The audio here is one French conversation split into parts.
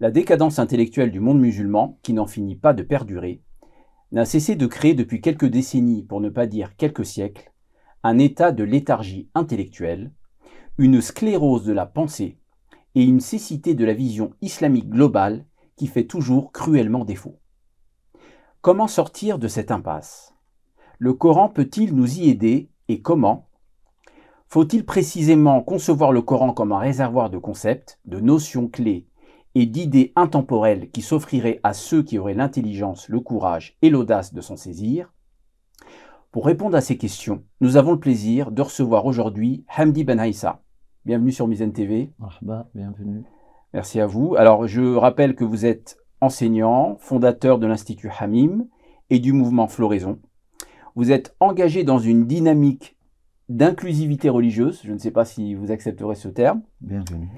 La décadence intellectuelle du monde musulman, qui n'en finit pas de perdurer, n'a cessé de créer depuis quelques décennies, pour ne pas dire quelques siècles, un état de léthargie intellectuelle, une sclérose de la pensée et une cécité de la vision islamique globale qui fait toujours cruellement défaut. Comment sortir de cette impasse Le Coran peut-il nous y aider et comment Faut-il précisément concevoir le Coran comme un réservoir de concepts, de notions clés et d'idées intemporelles qui s'offriraient à ceux qui auraient l'intelligence, le courage et l'audace de s'en saisir Pour répondre à ces questions, nous avons le plaisir de recevoir aujourd'hui Hamdi Ben Aissa. Bienvenue sur Mizen TV. bienvenue. Merci à vous. Alors, je rappelle que vous êtes enseignant, fondateur de l'Institut Hamim et du mouvement Floraison. Vous êtes engagé dans une dynamique d'inclusivité religieuse, je ne sais pas si vous accepterez ce terme. Bienvenue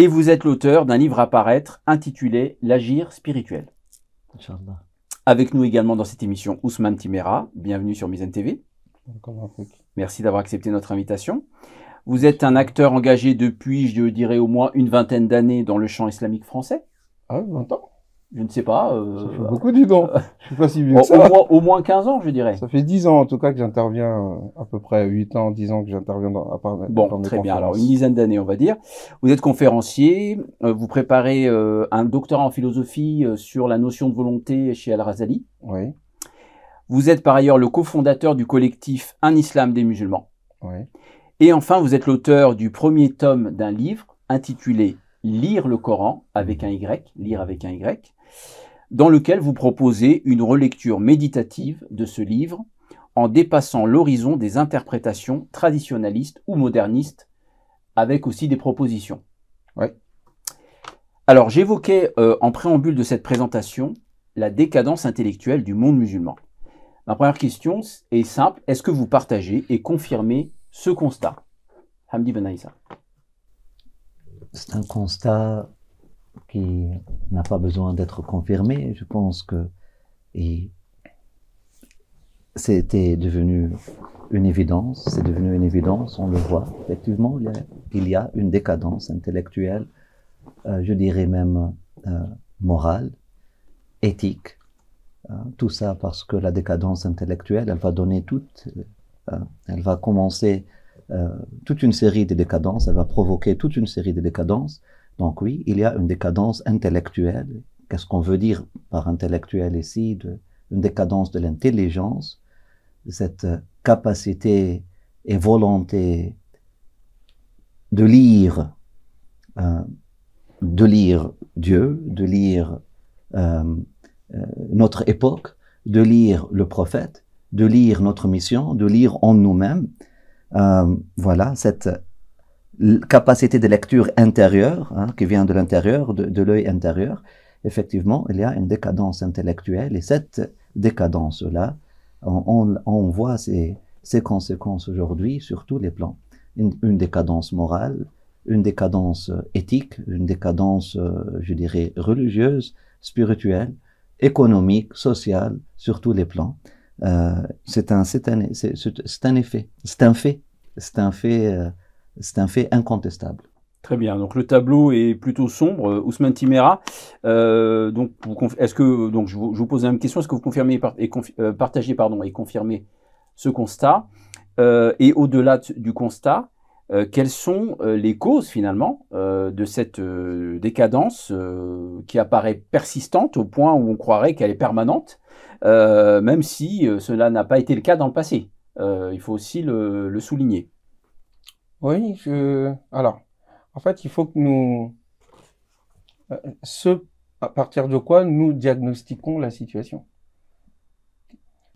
et vous êtes l'auteur d'un livre à paraître intitulé L'agir spirituel. Avec nous également dans cette émission Ousmane Timera, bienvenue sur Mizen TV. Merci d'avoir accepté notre invitation. Vous êtes un acteur engagé depuis, je dirais au moins une vingtaine d'années dans le champ islamique français. Ah, 20 ans je ne sais pas. Euh, ça fait beaucoup, du don. je suis pas si vieux que ça. Au moins, 15 ans, je dirais. Ça fait 10 ans, en tout cas, que j'interviens, euh, à peu près 8 ans, 10 ans que j'interviens dans, à Bon, très bien. Alors, une dizaine d'années, on va dire. Vous êtes conférencier, euh, vous préparez un doctorat en philosophie sur la notion de volonté chez Al-Razali. Oui. Vous êtes par ailleurs le cofondateur du collectif Un Islam des musulmans. Oui. Et enfin, vous êtes l'auteur du premier tome d'un livre intitulé Lire le Coran avec un Y, lire avec un Y, dans lequel vous proposez une relecture méditative de ce livre en dépassant l'horizon des interprétations traditionnalistes ou modernistes, avec aussi des propositions. Alors j'évoquais euh, en préambule de cette présentation la décadence intellectuelle du monde musulman. Ma première question est simple, est-ce que vous partagez et confirmez ce constat Hamdi Ben C'est un constat qui n'a pas besoin d'être confirmé. Je pense que c'est c'était devenu une évidence, c'est devenu une évidence, on le voit. Effectivement, il y a une décadence intellectuelle, euh, je dirais même euh, morale, éthique. Hein, tout ça parce que la décadence intellectuelle, elle va donner toute, euh, elle va commencer toute une série de décadences, elle va provoquer toute une série de décadences donc oui, il y a une décadence intellectuelle. Qu'est-ce qu'on veut dire par intellectuel ici Une décadence de l'intelligence, cette capacité et volonté de lire, euh, de lire Dieu, de lire euh, euh, notre époque, de lire le prophète, de lire notre mission, de lire en nous-mêmes. voilà, cette capacité de lecture intérieure, hein, qui vient de l'intérieur, de, de l'œil intérieur, effectivement, il y a une décadence intellectuelle. Et cette décadence-là, on, voit ses, conséquences aujourd'hui sur tous les plans. Une, décadence morale, une décadence euh, éthique, une décadence, euh, je dirais, religieuse, spirituelle, économique, sociale, sur tous les plans. Euh, c'est un, effet, c'est un fait, c'est un fait c'est un fait incontestable. Très bien. Donc le tableau est plutôt sombre. Ousmane Timéra, euh, donc, est-ce que donc je vous, pose la même question. Est-ce que vous confirmez et euh, partagez pardon et confirmez ce constat euh, Et au-delà du constat, quelles sont les causes finalement de cette décadence qui apparaît persistante au point où on croirait qu'elle est permanente, même si cela n'a pas été le cas dans le passé Il faut aussi le souligner. Oui, je... alors, en fait, il faut que nous... Euh, ce à partir de quoi nous diagnostiquons la situation.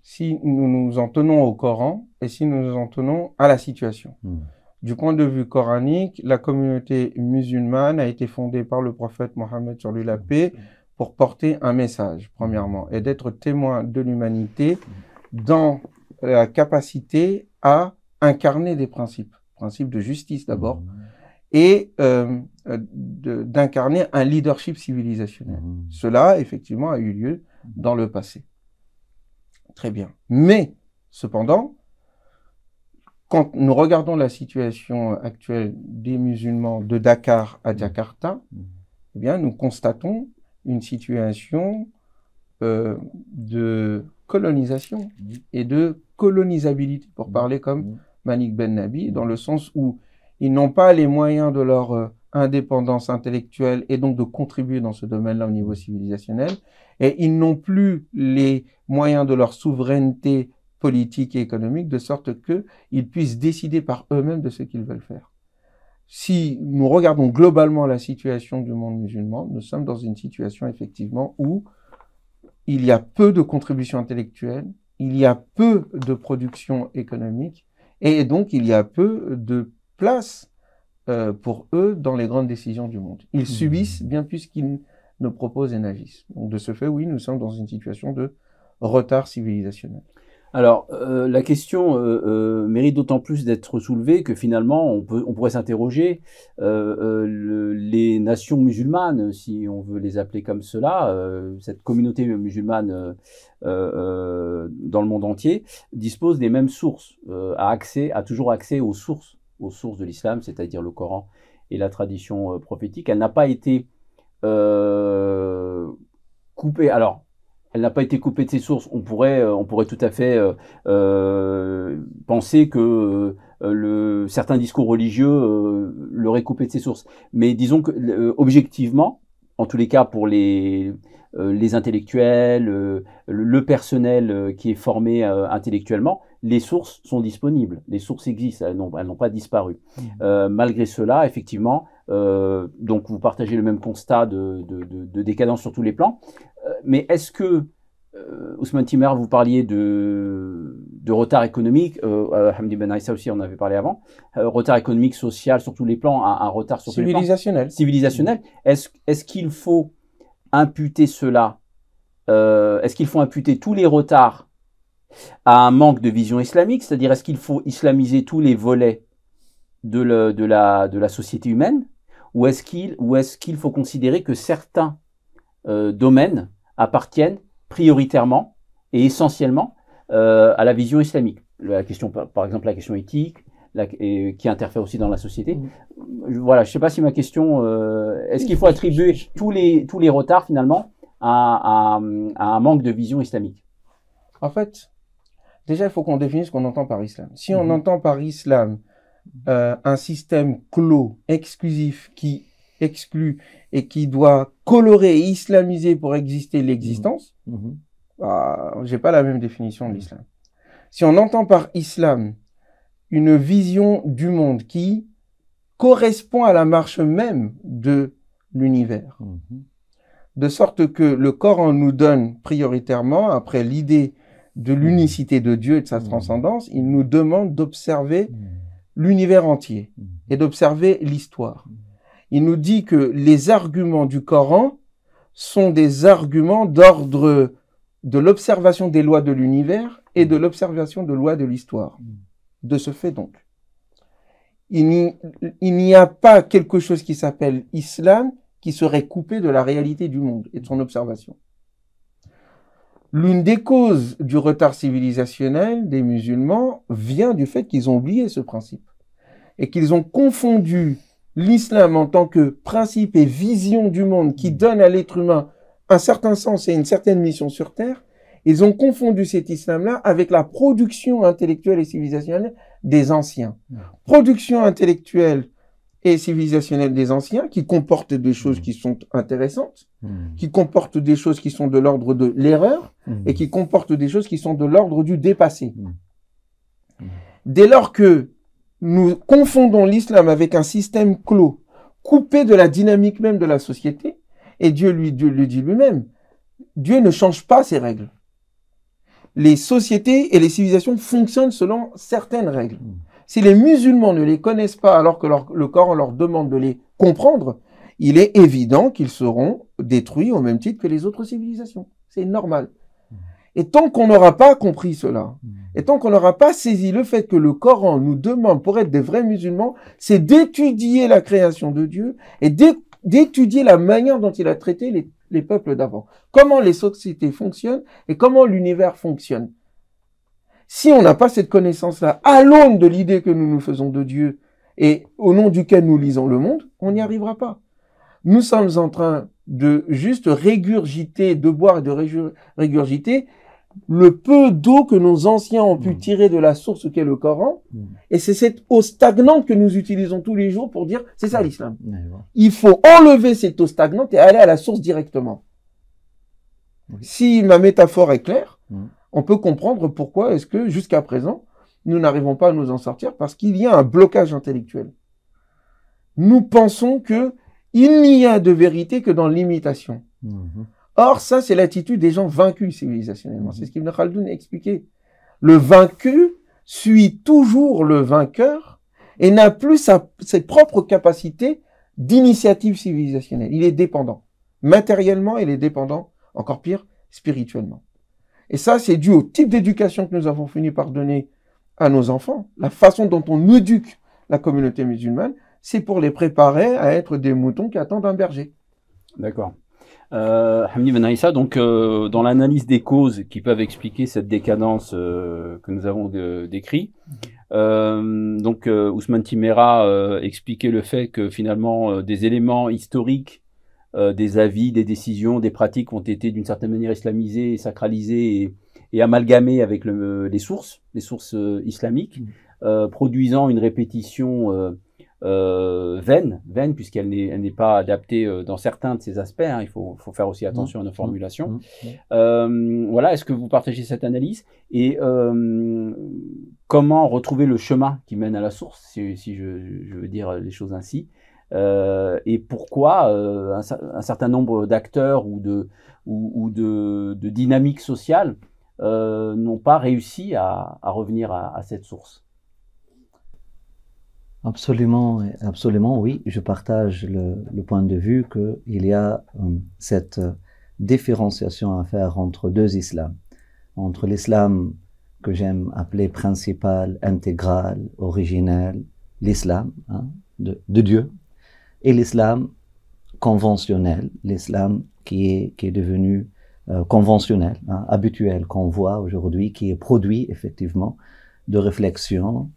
Si nous nous en tenons au Coran et si nous nous en tenons à la situation. Hmm. Du point de vue coranique, la communauté musulmane a été fondée par le prophète Mohammed sur lui la paix pour porter un message, premièrement, et d'être témoin de l'humanité hmm. dans la capacité à incarner des principes principe de justice d'abord, mmh. et euh, euh, d'incarner un leadership civilisationnel. Mmh. Cela, effectivement, a eu lieu dans le passé. Très bien. Mais, cependant, quand nous regardons la situation actuelle des musulmans de Dakar à mmh. Jakarta, eh bien, nous constatons une situation euh, de colonisation et de colonisabilité, pour parler comme Manik Ben Nabi, dans le sens où ils n'ont pas les moyens de leur euh, indépendance intellectuelle et donc de contribuer dans ce domaine-là au niveau civilisationnel, et ils n'ont plus les moyens de leur souveraineté politique et économique, de sorte qu'ils puissent décider par eux-mêmes de ce qu'ils veulent faire. Si nous regardons globalement la situation du monde musulman, nous sommes dans une situation effectivement où il y a peu de contributions intellectuelles, il y a peu de production économique et donc, il y a peu de place euh, pour eux dans les grandes décisions du monde. Ils hmm. subissent bien plus qu'ils ne proposent et n'agissent. Donc, de ce fait, oui, nous sommes dans une situation de retard civilisationnel. Alors, euh, la question euh, euh, mérite d'autant plus d'être soulevée que finalement, on, pourrait s'interroger, les nations musulmanes, si on veut les appeler comme cela, cette communauté musulmane dans le monde entier, dispose des mêmes sources, a, accès, toujours accès aux sources, aux sources de l'islam, c'est-à-dire le Coran et la tradition prophétique. Elle n'a pas été coupée. Alors, elle n'a pas été coupée de ses sources. On pourrait, euh, on pourrait tout à fait euh, euh, penser que le, certains discours religieux euh, l'auraient coupé de ses sources. Mais disons que, objectivement, en tous les cas pour les, les intellectuels, le, personnel qui est formé intellectuellement, les sources sont disponibles, les sources existent, elles n'ont pas disparu. Mmh. malgré cela, effectivement, donc vous partagez le même constat de, de, de, de décadence sur tous les plans. Euh, mais est-ce que, euh, Ousmane Timmer, vous parliez de, retard économique, euh, Hamdi Ben Aïssa aussi, on avait parlé avant, retard économique, social, sur tous les plans, un, retard sur tous les Civilisationnel. Civilisationnel. Est-ce qu'il faut imputer cela Est-ce qu'il faut imputer tous les retards à un manque de vision islamique, c'est-à-dire est-ce qu'il faut islamiser tous les volets de, la, société humaine, ou est-ce qu'il faut considérer que certains euh, domaines appartiennent prioritairement et essentiellement euh, à la vision islamique. La question, par exemple, la question éthique, euh, qui interfère aussi dans la société. Mm. Voilà, je ne sais pas si ma question, est-ce qu'il faut attribuer tous les, tous les retards finalement à, un manque de vision islamique En fait, déjà, il faut qu'on définisse ce qu'on entend par islam. Si on mm-hmm. entend par islam un système clos, exclusif, qui exclu et qui doit colorer et islamiser pour exister l'existence, mhm. mhm. bah, je n'ai pas la même définition de l'islam. Si on entend par islam une vision du monde qui correspond à la marche même de l'univers, mhm. de sorte que le Coran nous donne prioritairement, après l'idée de l'unicité de Dieu et de sa transcendance, il nous demande d'observer l'univers entier et d'observer l'histoire il nous dit que les arguments du Coran sont des arguments d'ordre de l'observation des lois de l'univers et de l'observation de lois de l'histoire. De ce fait donc, il n'y a pas quelque chose qui s'appelle islam qui serait coupé de la réalité du monde et de son observation. L'une des causes du retard civilisationnel des musulmans vient du fait qu'ils ont oublié ce principe et qu'ils ont confondu l'islam en tant que principe et vision du monde qui mm. donne à l'être humain un certain sens et une certaine mission sur Terre, ils ont confondu cet islam-là avec la production intellectuelle et civilisationnelle des anciens. Mm. Production intellectuelle et civilisationnelle des anciens, qui comportent des choses mm. qui sont intéressantes, qui comportent des choses qui sont de l'ordre de l'erreur, et qui comportent des choses qui sont de l'ordre du dépassé. Dès lors que nous confondons l'islam avec un système clos, coupé de la dynamique même de la société, et Dieu lui, dit lui-même, Dieu ne change pas ses règles. Les sociétés et les civilisations fonctionnent selon certaines règles. Si les musulmans ne les connaissent pas alors que le corps leur demande de les comprendre, il est évident qu'ils seront détruits au même titre que les autres civilisations. C'est normal. Et tant qu'on n'aura pas compris cela, hmm. et tant qu'on n'aura pas saisi le fait que le Coran nous demande, pour être des vrais musulmans, c'est d'étudier la création de Dieu et d'étudier la manière dont il a traité les, peuples d'avant. Comment les sociétés fonctionnent et comment l'univers fonctionne. Si on n'a pas cette connaissance-là, à l'aune de l'idée que nous nous faisons de Dieu et au nom duquel nous lisons le monde, on n'y arrivera pas. Nous sommes en train de juste régurgiter, de boire et de régurgiter le peu d'eau que nos anciens ont pu hmm. tirer de la source qu'est le Coran, hmm. et c'est cette eau stagnante que nous utilisons tous les jours pour dire c'est ça l'islam. Il faut enlever cette eau stagnante et aller à la source directement. Si ma métaphore est claire, hmm. on peut comprendre pourquoi est-ce que jusqu'à présent nous n'arrivons pas à nous en sortir parce qu'il y a un blocage intellectuel. Nous pensons que il n'y a de vérité que dans l'imitation. Mhm. Or, ça, c'est l'attitude des gens vaincus civilisationnellement. Mmh. C'est ce qu'Ibn Khaldun a expliqué. Le vaincu suit toujours le vainqueur et n'a plus sa, ses propres capacités d'initiative civilisationnelle. Il est dépendant. Matériellement, il est dépendant, encore pire, spirituellement. Et ça, c'est dû au type d'éducation que nous avons fini par donner à nos enfants, la façon dont on éduque la communauté musulmane, c'est pour les préparer à être des moutons qui attendent un berger. D'accord. Euh, Hamdi Ben donc euh, dans l'analyse des causes qui peuvent expliquer cette décadence euh, que nous avons décrite, donc Ousmane Timera expliquait le fait que finalement des éléments historiques, des avis, des décisions, des pratiques ont été d'une certaine manière islamisés, sacralisés et, amalgamés avec les sources, les sources islamiques, mmh. produisant une répétition euh, vaine, puisqu'elle n'est pas adaptée euh, dans certains de ses aspects. Hein. il faut, faire aussi attention mmh. à nos mmh. formulations. Mmh. Euh, voilà, est-ce que vous partagez cette analyse Et comment retrouver le chemin qui mène à la source, si, je, veux dire les choses ainsi et pourquoi un, certain nombre d'acteurs ou de, dynamiques sociales n'ont pas réussi à, revenir à cette source Absolument, absolument, oui. Je partage le, le point de vue qu'il y a hum, cette euh, différenciation à faire entre deux islams. Entre l'islam que j'aime appeler principal, intégral, originel, l'islam hein, de, de, Dieu, et l'islam conventionnel, l'islam qui est, qui est devenu euh, conventionnel, hein, habituel, qu'on voit aujourd'hui, qui est produit effectivement de réflexions,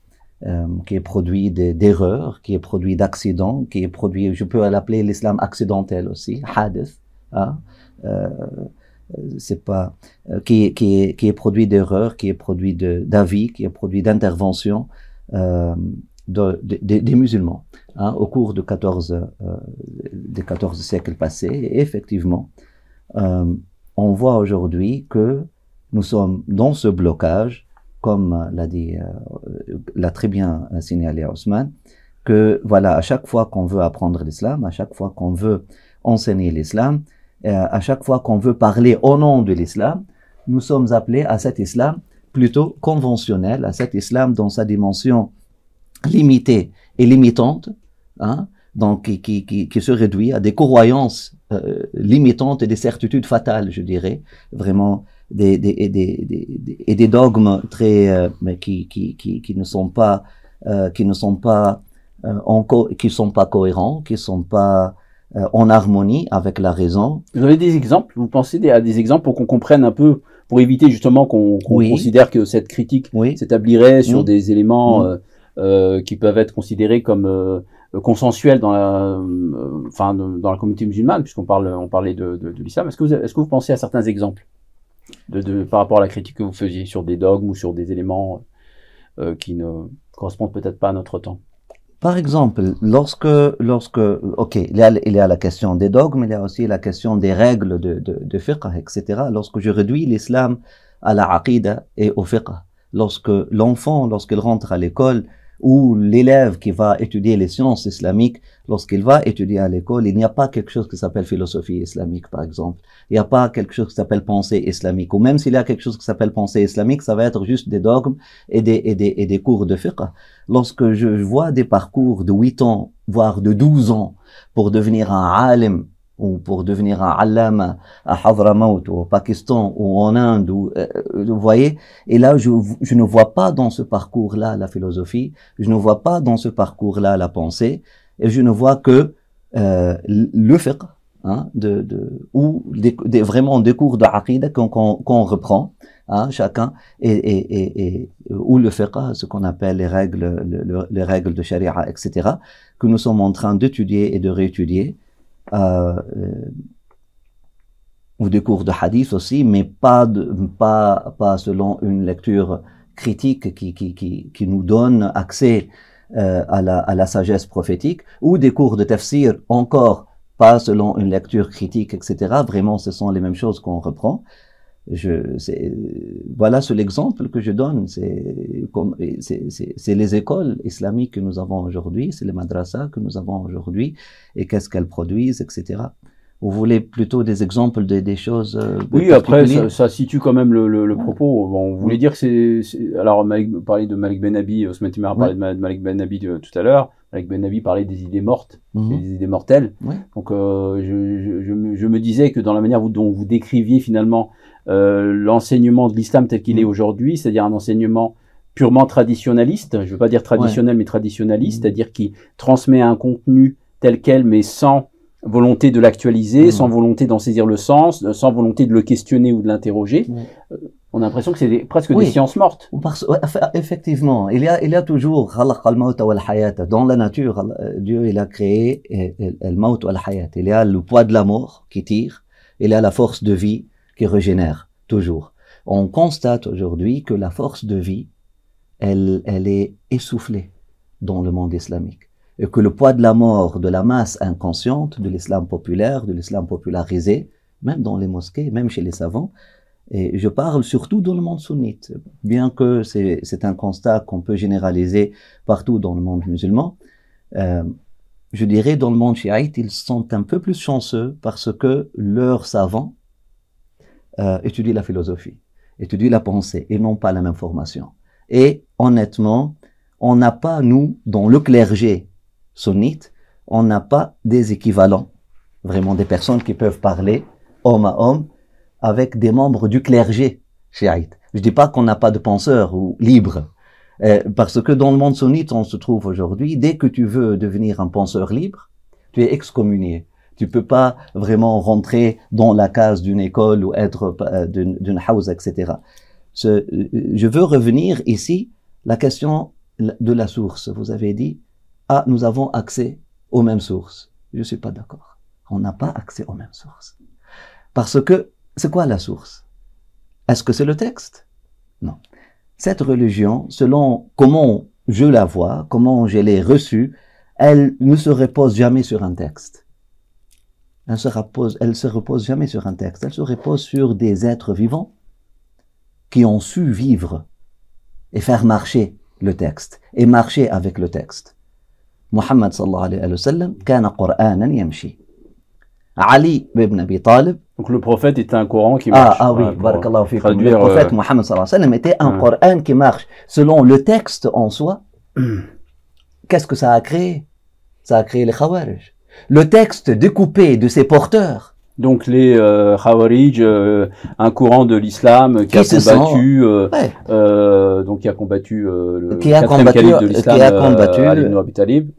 euh, qui est produit d'erreurs, qui est produit d'accidents, qui est produit, je peux l'appeler l'islam accidentel aussi, hadith, hein, euh, c'est pas, euh, qui, qui, est, qui est produit d'erreurs, qui est produit d'avis, qui est produit d'interventions euh, de, des musulmans hein, au cours de 14, des 14 siècles passés. effectivement, on voit aujourd'hui que nous sommes dans ce blocage comme l'a dit, euh, l'a très bien signalé Ousmane, que voilà, à chaque fois qu'on veut apprendre l'islam, à chaque fois qu'on veut enseigner l'islam, euh, à chaque fois qu'on veut parler au nom de l'islam, nous sommes appelés à cet islam plutôt conventionnel, à cet islam dans sa dimension limitée et limitante, hein, donc qui, se réduit à des croyances euh, limitantes et des certitudes fatales, je dirais, vraiment des, des, des, et des dogmes très, euh, mais qui, qui, qui, qui, ne sont pas, euh, qui ne sont pas, euh, en qui sont pas cohérents, qui sont pas en harmonie avec la raison. Vous avez des exemples Vous pensez à des exemples pour qu'on comprenne un peu, pour éviter justement qu'on considère que cette critique s'établirait sur mm. des éléments mm. euh, qui peuvent être considérés comme consensuels dans la, enfin, dans la communauté musulmane, puisqu'on parle, on parlait de, de, de l'islam. Est-ce que, vous, est -ce que vous pensez à certains exemples par rapport à la critique que vous faisiez sur des dogmes ou sur des éléments euh, qui ne correspondent peut-être pas à notre temps Par exemple, lorsque, lorsque ok, il y, a, la question des dogmes, il y a aussi la question des règles de, de, de fiqh, etc. Lorsque je réduis l'islam à la aqida et au fiqh, lorsque l'enfant, lorsqu'il rentre à l'école, ou l'élève qui va étudier les sciences islamiques lorsqu'il va étudier à l'école, il n'y a pas quelque chose qui s'appelle philosophie islamique, par exemple. Il n'y a pas quelque chose qui s'appelle pensée islamique. Ou même s'il y a quelque chose qui s'appelle pensée islamique, ça va être juste des dogmes et des, et des, et des cours de fiqh. Lorsque je vois des parcours de 8 ans, voire de 12 ans, pour devenir un alim, ou pour devenir un allama à Hadramaut ou au Pakistan ou en Inde, ou, euh, euh, vous voyez. Et là, je ne vois pas dans ce parcours-là la philosophie, je ne vois pas dans ce parcours-là la pensée, et je ne vois que euh, le fiqh, hein, de, ou des, vraiment des cours de qu'on reprend, hein, chacun, et, et, et, euh, ou le fiqh, ce qu'on appelle les règles, les règles de sharia, etc., que nous sommes en train d'étudier et de réétudier. Euh, ou des cours de hadith aussi, mais pas, de, pas, pas selon une lecture critique qui, qui, qui, qui nous donne accès euh, à, la, sagesse prophétique, ou des cours de tafsir encore pas selon une lecture critique, etc. Vraiment, ce sont les mêmes choses qu'on reprend. Je, euh, voilà l'exemple que je donne. C'est les écoles islamiques que nous avons aujourd'hui, c'est les madrasas que nous avons aujourd'hui, et qu'est-ce qu'elles produisent, etc vous voulez plutôt des exemples de, des choses euh, Oui, après, ça, situe quand même le, le, propos. on voulait dire que c'est... Alors, Malik, ben parlait de Malik Benhabi, Osman euh, Timar parlait de Malik Benhabi tout à l'heure. Malik Benhabi parlait des idées mortes, mhm. des idées mortelles. Donc, euh, je, je, me, disais que dans la manière dont vous décriviez finalement l'enseignement de l'islam tel qu'il est mhm. aujourd'hui, c'est-à-dire un enseignement purement traditionnaliste, je ne veux pas dire traditionnel, mais traditionnaliste, cest mhm. c'est-à-dire qui transmet un contenu tel quel, mais sans volonté de l'actualiser, hmm. sans volonté d'en saisir le sens, euh, sans volonté de le questionner ou de l'interroger. Hmm. Euh, on a l'impression que c'est presque des sciences mortes. effectivement, il y a, il a toujours dans la nature, euh, Dieu il a créé Il y a le poids de la mort qui tire, il y a la force de vie qui régénère toujours. On constate aujourd'hui que la force de vie, elle, elle est essoufflée dans le monde islamique et que le poids de la mort de la masse inconsciente de l'islam populaire, de l'islam popularisé, même dans les mosquées, même chez les savants, et je parle surtout dans le monde sunnite, bien que c'est un constat qu'on peut généraliser partout dans le monde musulman. Euh, je dirais dans le monde chiite, ils sont un peu plus chanceux parce que leurs savants euh, étudient la philosophie, étudient la pensée et n'ont pas la même formation. Et honnêtement, on n'a pas, nous, dans le clergé sunnite, on n'a pas des équivalents, vraiment des personnes qui peuvent parler homme à homme avec des membres du clergé chiite. Je ne dis pas qu'on n'a pas de penseurs ou libres, euh, parce que dans le monde sunnite, on se trouve aujourd'hui, dès que tu veux devenir un penseur libre, tu es excommunié. Tu peux pas vraiment rentrer dans la case d'une école ou être euh, d'une house, etc. Euh, je veux revenir ici la question de la source. Vous avez dit, ah, nous avons accès aux mêmes sources. Je ne suis pas d'accord. On n'a pas accès aux mêmes sources. Parce que, c'est quoi la source Est-ce que c'est le texte Non. Cette religion, selon comment je la vois, comment je l'ai reçue, elle ne se repose jamais sur un texte. Elle se repose, elle se repose jamais sur un texte. Elle se repose sur des êtres vivants qui ont su vivre et faire marcher le texte et marcher avec le texte. محمد صلى الله عليه وسلم كان قرآنا يمشي علي بن ابي طالب Donc le prophète était un Coran qui marche. Ah, ah oui, euh, barakallahu fiqh. Le prophète euh... Mohammed sallallahu alayhi wa sallam était un ah. Coran qui marche. Selon le texte en soi, qu'est-ce que ça a créé Ça a créé les khawarij. Le texte découpé de ses porteurs Donc les euh, euh, un courant de l'islam qui, a combattu euh, euh, donc qui a combattu de l'islam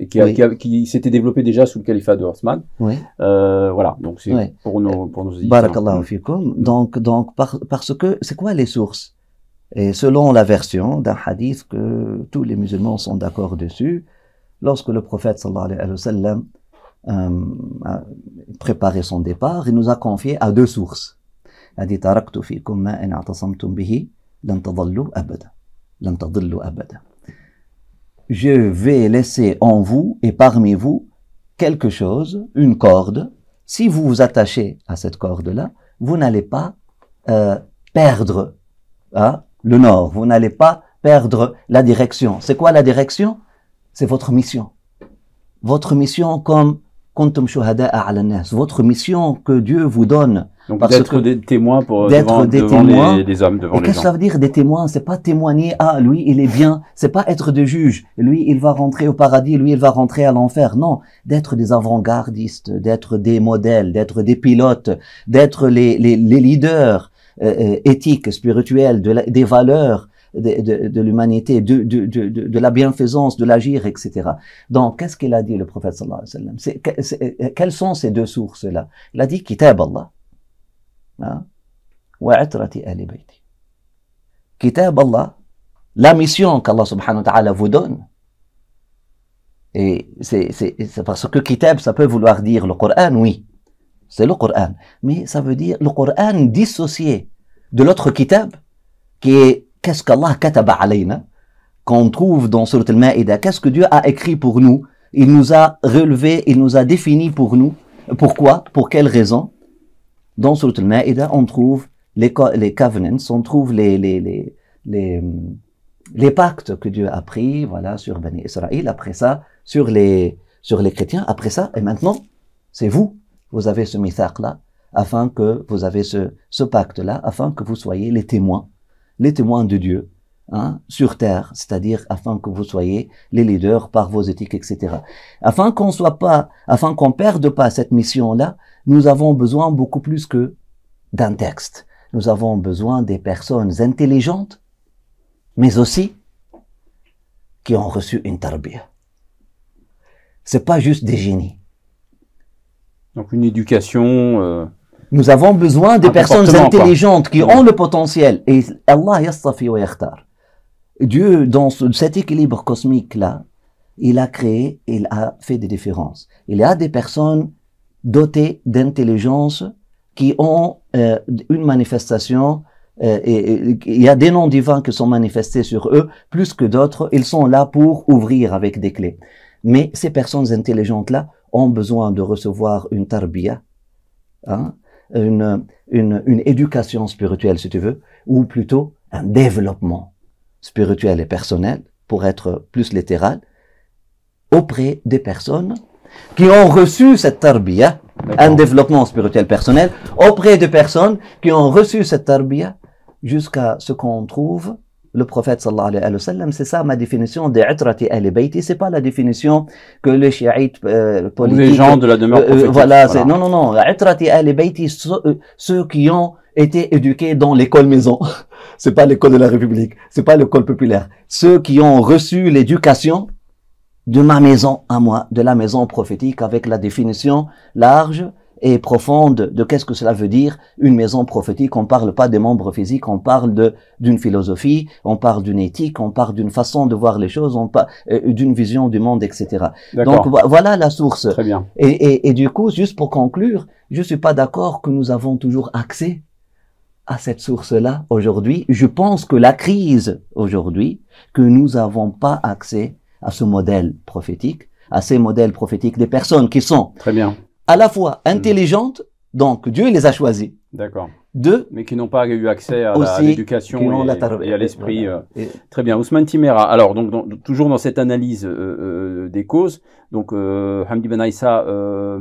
qui qui, s'était développé déjà sous le califat de Osman. voilà, donc c'est pour nos pour mm. Mm. Donc donc parce que c'est quoi les sources Et selon la version d'un hadith que tous les musulmans sont d'accord dessus, lorsque le prophète sallallahu alayhi wa sallam euh, euh, préparé son départ, et nous a confié à deux sources. Il a dit fikum bihi abada. abada. Je vais laisser en vous et parmi vous quelque chose, une corde. Si vous vous attachez à cette corde-là, vous n'allez pas euh, perdre hein, le nord, vous n'allez pas perdre la direction. C'est quoi la direction C'est votre mission. Votre mission comme votre mission que Dieu vous donne. d'être des témoins pour euh, devant, des hommes, devant Qu'est-ce que ça veut dire des témoins C'est pas témoigner. Ah, lui, il est bien. C'est pas être des juges. Lui, il va rentrer au paradis. Lui, il va rentrer à l'enfer. Non, d'être des avant-gardistes, d'être des modèles, d'être des pilotes, d'être les, les, leaders euh, euh, éthiques, spirituels, des valeurs de, l'humanité, de, de, la bienfaisance, de l'agir, etc. Donc, qu'est-ce qu'il a dit le prophète sallallahu alayhi c'est, euh, Quelles sont ces deux sources-là Il a dit Kitab Allah. Hein? Kitab Allah, la mission qu'Allah subhanahu wa ta'ala vous donne. Et c'est, c'est parce que Kitab, ça peut vouloir dire le Coran, oui. C'est le Coran. Mais ça veut dire le Coran dissocié de l'autre Kitab, qui est qu'est-ce qu'Allah kataba alayna qu'on trouve dans Surat al-Ma'ida, qu'est-ce que Dieu a écrit pour nous Il nous a relevé, il nous a défini pour nous. Pourquoi Pour quelle raison? Dans Surat al-Ma'ida, on trouve les, les covenants, on trouve les, les, les, euh, les, pactes que Dieu a pris voilà, sur Bani Israël, après ça, sur les, sur les chrétiens, après ça, et maintenant, c'est vous, vous avez ce mithaq-là, afin que vous avez ce, ce pacte-là, afin que vous soyez les témoins les témoins de Dieu hein, sur terre, c'est-à-dire afin que vous soyez les leaders par vos éthiques, etc. Afin qu'on soit pas, afin qu'on perde pas cette mission-là, nous avons besoin beaucoup plus que d'un texte. Nous avons besoin des personnes intelligentes, mais aussi qui ont reçu une tarbia. C'est pas juste des génies. Donc une éducation euh, nous avons besoin des personnes intelligentes qui ont le potentiel. Et Allah yastafi wa yakhtar. Dieu, dans cet équilibre cosmique-là, il a créé, il a fait des différences. Il y a des personnes dotées d'intelligence qui ont euh, une manifestation euh, et il y a des noms divins qui sont manifestés sur eux plus que d'autres. Ils sont là pour ouvrir avec des clés. Mais ces personnes intelligentes-là ont besoin de recevoir une tarbia, hein, une, une, éducation spirituelle, si tu veux, ou plutôt un développement spirituel et personnel, pour être plus littéral, auprès des personnes qui ont reçu cette tarbia, un développement spirituel personnel, auprès de personnes qui ont reçu cette tarbia jusqu'à ce qu'on trouve le prophète sallallahu alayhi wa sallam. C'est ça ma définition des itrati al bayti. C'est pas la définition que les chiites euh, politiques... les gens de la demeure euh, euh, prophétique. voilà, c'est non, non, non. Itrati al bayti, ceux qui ont été éduqués dans l'école maison. c'est pas l'école de la République. C'est pas l'école populaire. Ceux qui ont reçu l'éducation de ma maison à moi, de la maison prophétique avec la définition large et profonde de qu'est-ce que cela veut dire une maison prophétique. On parle pas des membres physiques, on parle d'une philosophie, on parle d'une éthique, on parle d'une façon de voir les choses, on parle euh, d'une vision du monde, etc. Donc voilà la source. bien. Et, du coup, juste pour conclure, je suis pas d'accord que nous avons toujours accès à cette source-là aujourd'hui. Je pense que la crise aujourd'hui, que nous n'avons pas accès à ce modèle prophétique, à ces modèles prophétiques des personnes qui sont Très bien à la fois hmm. intelligentes, donc Dieu les a choisis. D'accord. Deux. Mais qui n'ont pas eu accès à l'éducation et, à l'esprit. Euh, très bien. Ousmane Timera. Alors, donc, toujours dans cette analyse euh, euh, des causes, donc Hamdi Ben Aïssa. Euh,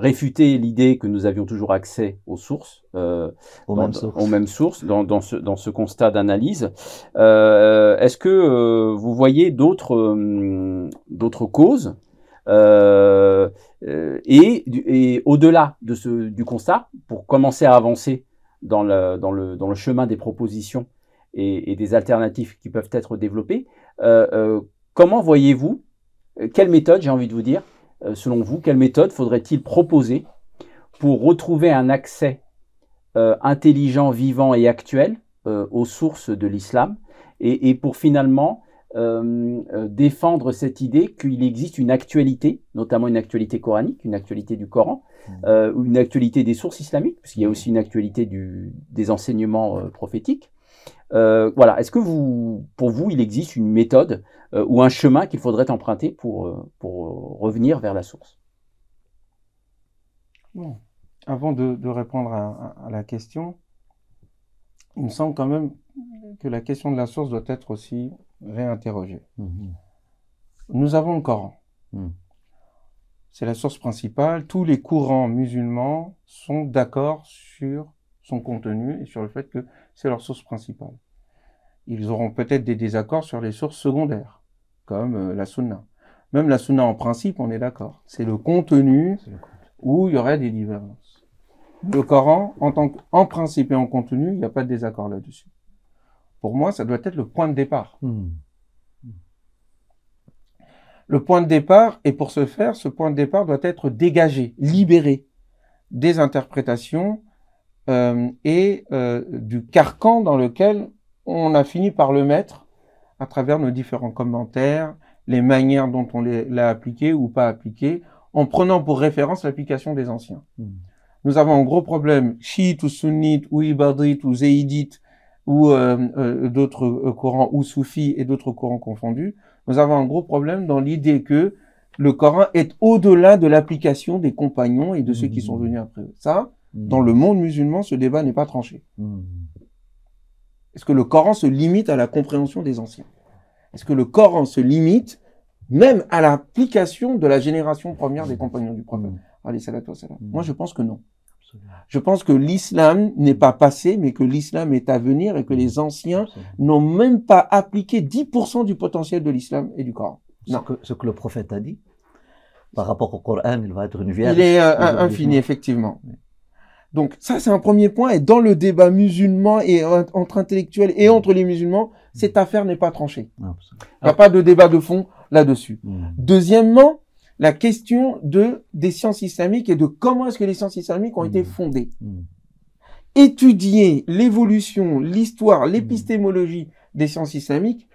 l'idée que nous avions toujours accès aux sources, aux, mêmes sources. dans, ce, dans ce, constat d'analyse. Est-ce que vous voyez d'autres causes euh, euh, et, au-delà de ce, du constat, pour commencer à avancer dans le, dans le, dans le chemin des propositions et, des alternatives qui peuvent être développées, euh, comment voyez-vous, quelle méthode, j'ai envie de vous dire, selon vous, quelle méthode faudrait-il proposer pour retrouver un accès intelligent, vivant et actuel aux sources de l'islam et, pour finalement euh, euh, défendre cette idée qu'il existe une actualité, notamment une actualité coranique, une actualité du Coran, mmh. euh, une actualité des sources islamiques, puisqu'il y a mmh. aussi une actualité du, des enseignements prophétiques. voilà. Est-ce que vous, pour vous, il existe une méthode ou un chemin qu'il faudrait emprunter pour, pour revenir vers la source Avant de, répondre à la question, il me semble quand même que la question de la source doit être aussi réinterroger. Mhm. Nous avons le Coran. Mhm. C'est la source principale. Tous les courants musulmans sont d'accord sur son contenu et sur le fait que c'est leur source principale. Ils auront peut-être des désaccords sur les sources secondaires, comme euh, la sunna. Même la sunna en principe, on est d'accord. C'est le contenu où il y aurait des divergences. Le Coran, en, tant en principe et en contenu, il n'y a pas de désaccord là-dessus. Pour moi, ça doit être le point de départ. Hmm. Le point de départ, et pour ce faire, ce point de départ doit être dégagé, libéré des interprétations euh, et euh, du carcan dans lequel on a fini par le mettre à travers nos différents commentaires, les manières dont on l'a appliqué ou pas appliqué, en prenant pour référence l'application des anciens. Hmm. Nous avons un gros problème, chiite ou sunnite ou ibadite ou zéidite ou euh, euh, d'autres euh, courants ou soufis et d'autres courants confondus, nous avons un gros problème dans l'idée que le Coran est au-delà de l'application des compagnons et de ceux qui sont mmh. venus après eux. Ça, mmh. dans le monde musulman, ce débat n'est pas tranché. Mmh. Est-ce que le Coran se limite à la compréhension des anciens Est-ce que le Coran se limite même à l'application de la génération première des compagnons du prophète Allez, à toi ça Moi, je pense que non. Je pense que l'islam n'est pas passé, mais que l'islam est à venir et que mm. les anciens n'ont même pas appliqué 10% du potentiel de l'islam et du Coran. Ce, que, le prophète a dit par rapport au Coran, il va être une vierge. Il est euh, infini, effectivement. Donc ça, c'est un premier point. Et dans le débat musulman et entre intellectuels et mm. entre les musulmans, cette mm. affaire n'est pas tranchée. Il n'y a pas de débat de fond là-dessus. Deuxièmement, la question de, des sciences islamiques et de comment est-ce que les sciences islamiques ont été mmh. fondées. Mmh. Étudier l'évolution, l'histoire, l'épistémologie des sciences islamiques,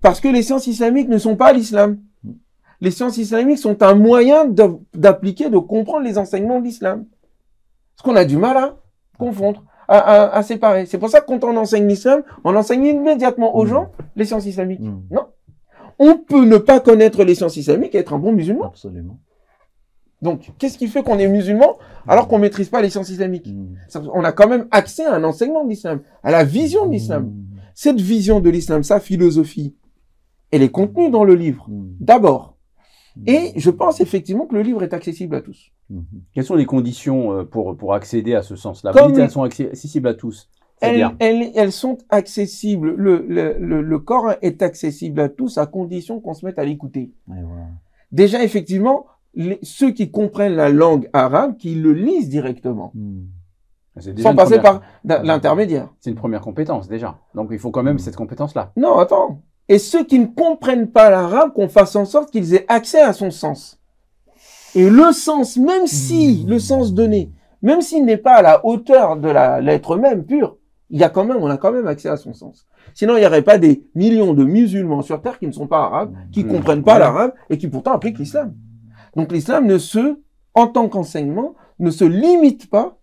parce que les sciences islamiques ne sont pas l'islam. Mmh. Les sciences islamiques sont un moyen d'appliquer, de comprendre les enseignements de l'islam. Ce qu'on a du mal à confondre. À, séparer. C'est pour ça que quand on enseigne l'islam, on enseigne immédiatement aux gens les sciences islamiques. Non, on peut ne pas connaître les sciences islamiques et être un bon musulman. Absolument. Donc, qu'est-ce qui fait qu'on est musulman alors qu'on maîtrise pas les sciences islamiques mm. On a quand même accès à un enseignement de l'islam, à la vision de l'islam. Mm. Cette vision de l'islam, sa philosophie, elle est contenue dans le livre, mm. d'abord. Et je pense effectivement que le livre est accessible à tous. Mm-hmm. Quelles sont les conditions euh, pour, pour accéder à ce sens-là sont accessibles à tous elles, elles, sont accessibles. Le, le, le, corps est accessible à tous à condition qu'on se mette à l'écouter. Déjà, effectivement, ceux qui comprennent la langue arabe, qui le lisent directement. Hmm. Ah, Sans passer par l'intermédiaire. C'est une première compétence déjà. Donc il faut quand même hmm. cette compétence-là. Non, attends. Et ceux qui ne comprennent pas l'arabe, qu'on fasse en sorte qu'ils aient accès à son sens. Et le sens, même si le sens donné, même s'il n'est pas à la hauteur de la lettre même pure, il y a quand même, on a quand même accès à son sens. Sinon, il n'y aurait pas des millions de musulmans sur terre qui ne sont pas arabes, qui comprennent pas l'arabe et qui pourtant appliquent l'islam. Donc l'islam ne se, en tant qu'enseignement, ne se limite pas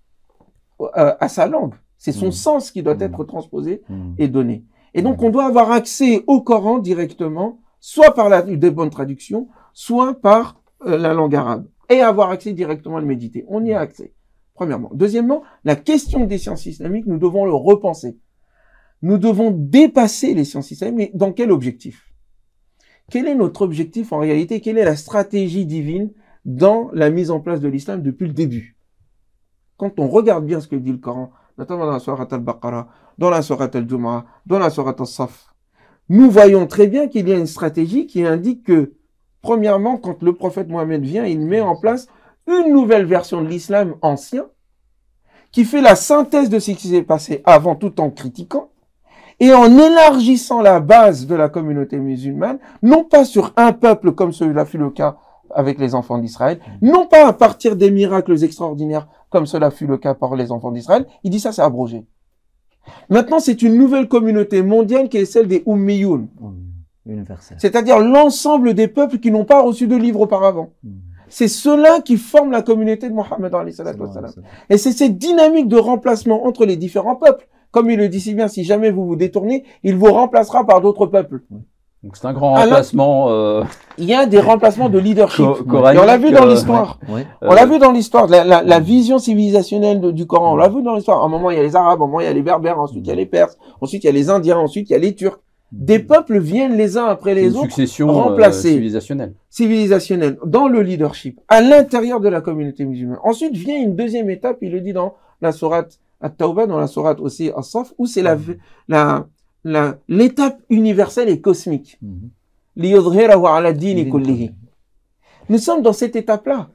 euh, à sa langue. C'est son mm. sens qui doit mm. être transposé mm. et donné. Et donc, on doit avoir accès au Coran directement, soit par la, des bonnes traductions, soit par euh, la langue arabe, et avoir accès directement à le méditer. On y a accès. Premièrement. Deuxièmement, la question des sciences islamiques, nous devons le repenser. Nous devons dépasser les sciences islamiques, mais dans quel objectif Quel est notre objectif en réalité Quelle est la stratégie divine dans la mise en place de l'islam depuis le début Quand on regarde bien ce que dit le Coran, notamment dans la Sourate al-Baqarah, dans la Sourate al-Jum'ah, dans la Sourate al-Saf, nous voyons très bien qu'il y a une stratégie qui indique que, premièrement, quand le prophète Mohammed vient, il met en place une nouvelle version de l'islam ancien qui fait la synthèse de ce qui s'est passé avant tout en critiquant et en élargissant la base de la communauté musulmane, non pas sur un peuple comme cela fut le cas avec les enfants d'Israël, mm. non pas à partir des miracles extraordinaires comme cela fut le cas par les enfants d'Israël, il dit ça c'est abrogé. Maintenant c'est une nouvelle communauté mondiale qui est celle des mm. universelle. C'est-à-dire l'ensemble des peuples qui n'ont pas reçu de livre auparavant. Mm. C'est cela qui forme la communauté de Mohammed. Et c'est cette dynamique de remplacement entre les différents peuples. Comme il le dit si bien, si jamais vous vous détournez, il vous remplacera par d'autres peuples. Donc c'est un grand remplacement. Euh, il y a des remplacements de leadership. Et on l'a vu dans euh, l'histoire. On l'a euh, vu dans l'histoire. La, vision civilisationnelle du Coran, on l'a vu dans l'histoire. À un moment, il y a les Arabes, à un moment, il y a les Berbères, ensuite, il y a les Perses, ensuite, il y a les Indiens, ensuite, il y a les Turcs des peuples viennent les uns après les autres succession euh, remplacer dans le leadership à l'intérieur de la communauté musulmane. Ensuite vient une deuxième étape, il le dit dans la sourate à tawbah dans la sourate aussi As-Saf où c'est la mm-hmm. la l'étape universelle et cosmique. Mm-hmm. Nous sommes dans cette étape-là.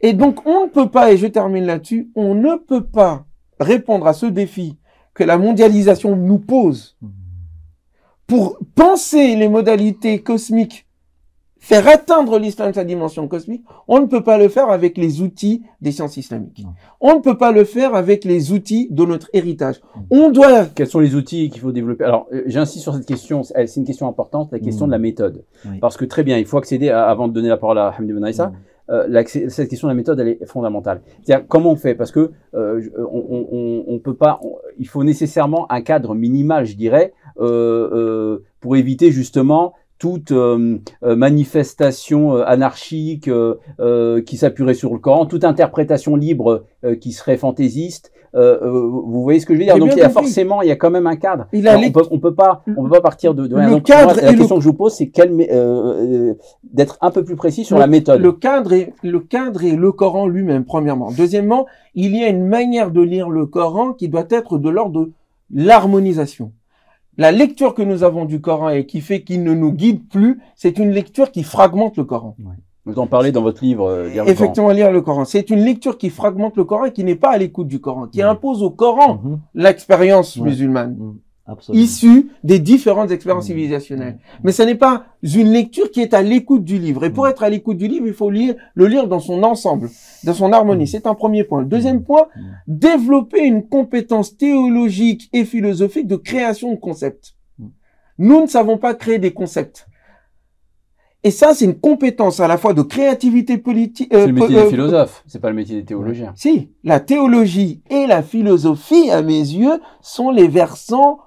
Et donc, on ne peut pas, et je termine là-dessus, on ne peut pas répondre à ce défi que la mondialisation nous pose mm-hmm pour penser les modalités cosmiques, faire atteindre l'islam sa dimension cosmique, on ne peut pas le faire avec les outils des sciences islamiques. On ne peut pas le faire avec les outils de notre héritage. Mm. On doit... Quels sont les outils qu'il faut développer Alors, euh, j'insiste sur cette question, c'est une question importante, la question mm. de la méthode. Parce que très bien, il faut accéder, avant de donner la parole à Hamdi Ben mm. Euh, cette question de la méthode, elle est fondamentale. C'est-à-dire, comment on fait Parce que euh, on, on, peut pas. il faut nécessairement un cadre minimal, je dirais, euh, pour éviter justement toute euh, euh, manifestation euh, anarchique qui s'appuierait sur le Coran, toute interprétation libre qui serait fantaisiste. vous voyez ce que je veux dire Donc il y a forcément, il y a quand même un cadre. on peut, peut pas, mm. on peut pas partir de, Le la question que je vous pose, c'est d'être un peu plus précis sur la méthode. Le cadre le cadre est le Coran lui-même premièrement. Deuxièmement, il y a une manière de lire le Coran qui doit être de l'ordre de l'harmonisation. La lecture que nous avons du Coran et qui fait qu'il ne nous guide plus, c'est une lecture qui fragmente le Coran. Vous en parlez dans votre livre. Euh, effectivement, le Coran. lire le Coran. C'est une lecture qui fragmente le Coran et qui n'est pas à l'écoute du Coran, qui impose au Coran mhm. l'expérience musulmane. Mhm issus des différentes expériences mmh. civilisationnelles. Mmh. Mais ce n'est pas une lecture qui est à l'écoute du livre. Et pour mmh. être à l'écoute du livre, il faut lire, le lire dans son ensemble, dans son harmonie. C'est un premier point. Le deuxième point, développer une compétence théologique et philosophique de création de concepts. Nous ne savons pas créer des concepts. Et ça, c'est une compétence à la fois de créativité politique. Euh, c'est le métier des euh, philosophes, c'est pas le métier des théologiens. Si, la théologie et la philosophie, à mes yeux, sont les versants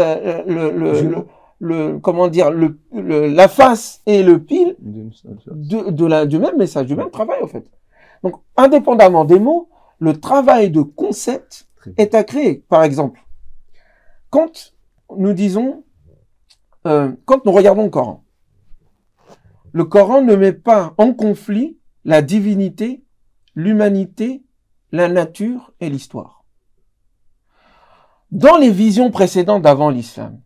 euh, euh, le, le, comment dire, le, la face et le pile du même message, du même travail, en fait. Donc, indépendamment des mots, le travail de concept est à créer. Par exemple, quand nous disons, euh, quand nous regardons le Coran, le Coran ne met pas en conflit la divinité, l'humanité, la nature et l'histoire. Dans les visions précédentes d'avant l'islam,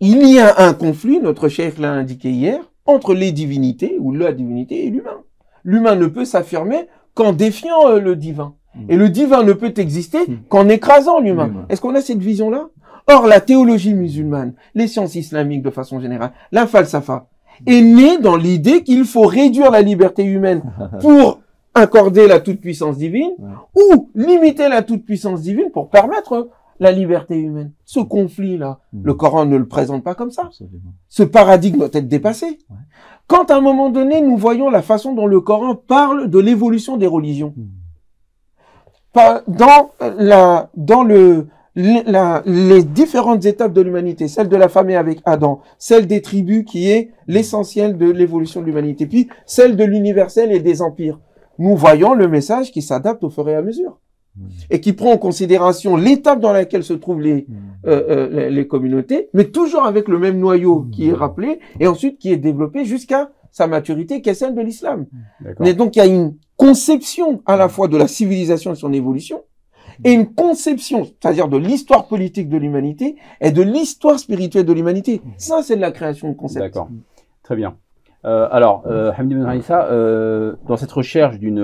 il y a un conflit, notre chef l'a indiqué hier, entre les divinités ou la divinité et l'humain. L'humain ne peut s'affirmer qu'en défiant euh, le divin. Hmm. Et le divin ne peut exister hmm. qu'en écrasant l'humain. Est-ce qu'on a cette vision-là Or, la théologie musulmane, les sciences islamiques de façon générale, la falsafa, hmm. est née dans l'idée qu'il faut réduire la liberté humaine pour accorder la toute-puissance divine ou limiter la toute-puissance divine pour permettre euh, la liberté humaine. Ce conflit-là, mm. le Coran ne le présente pas comme ça. Ce paradigme doit être dépassé. Quand à un moment donné, nous voyons la façon dont le Coran parle de l'évolution des religions, mm. dans, la, dans le, les différentes étapes de l'humanité, celle de la famille avec Adam, celle des tribus qui est l'essentiel de l'évolution de l'humanité, puis celle de l'universel et des empires. Nous voyons le message qui s'adapte au fur et à mesure et qui prend en considération l'étape dans laquelle se trouvent les, mm. euh, euh, les communautés, mais toujours avec le même noyau mm. qui est rappelé et ensuite qui est développé jusqu'à sa maturité qui est celle de l'islam. Mm. Mais donc il y a une conception à la fois de la civilisation et son évolution, et une conception, c'est-à-dire de l'histoire politique de l'humanité et de l'histoire spirituelle de l'humanité. Ça, c'est de la création de concepts. D'accord. Très bien. Euh, alors, euh, Hamdi Ben euh, dans cette recherche d'une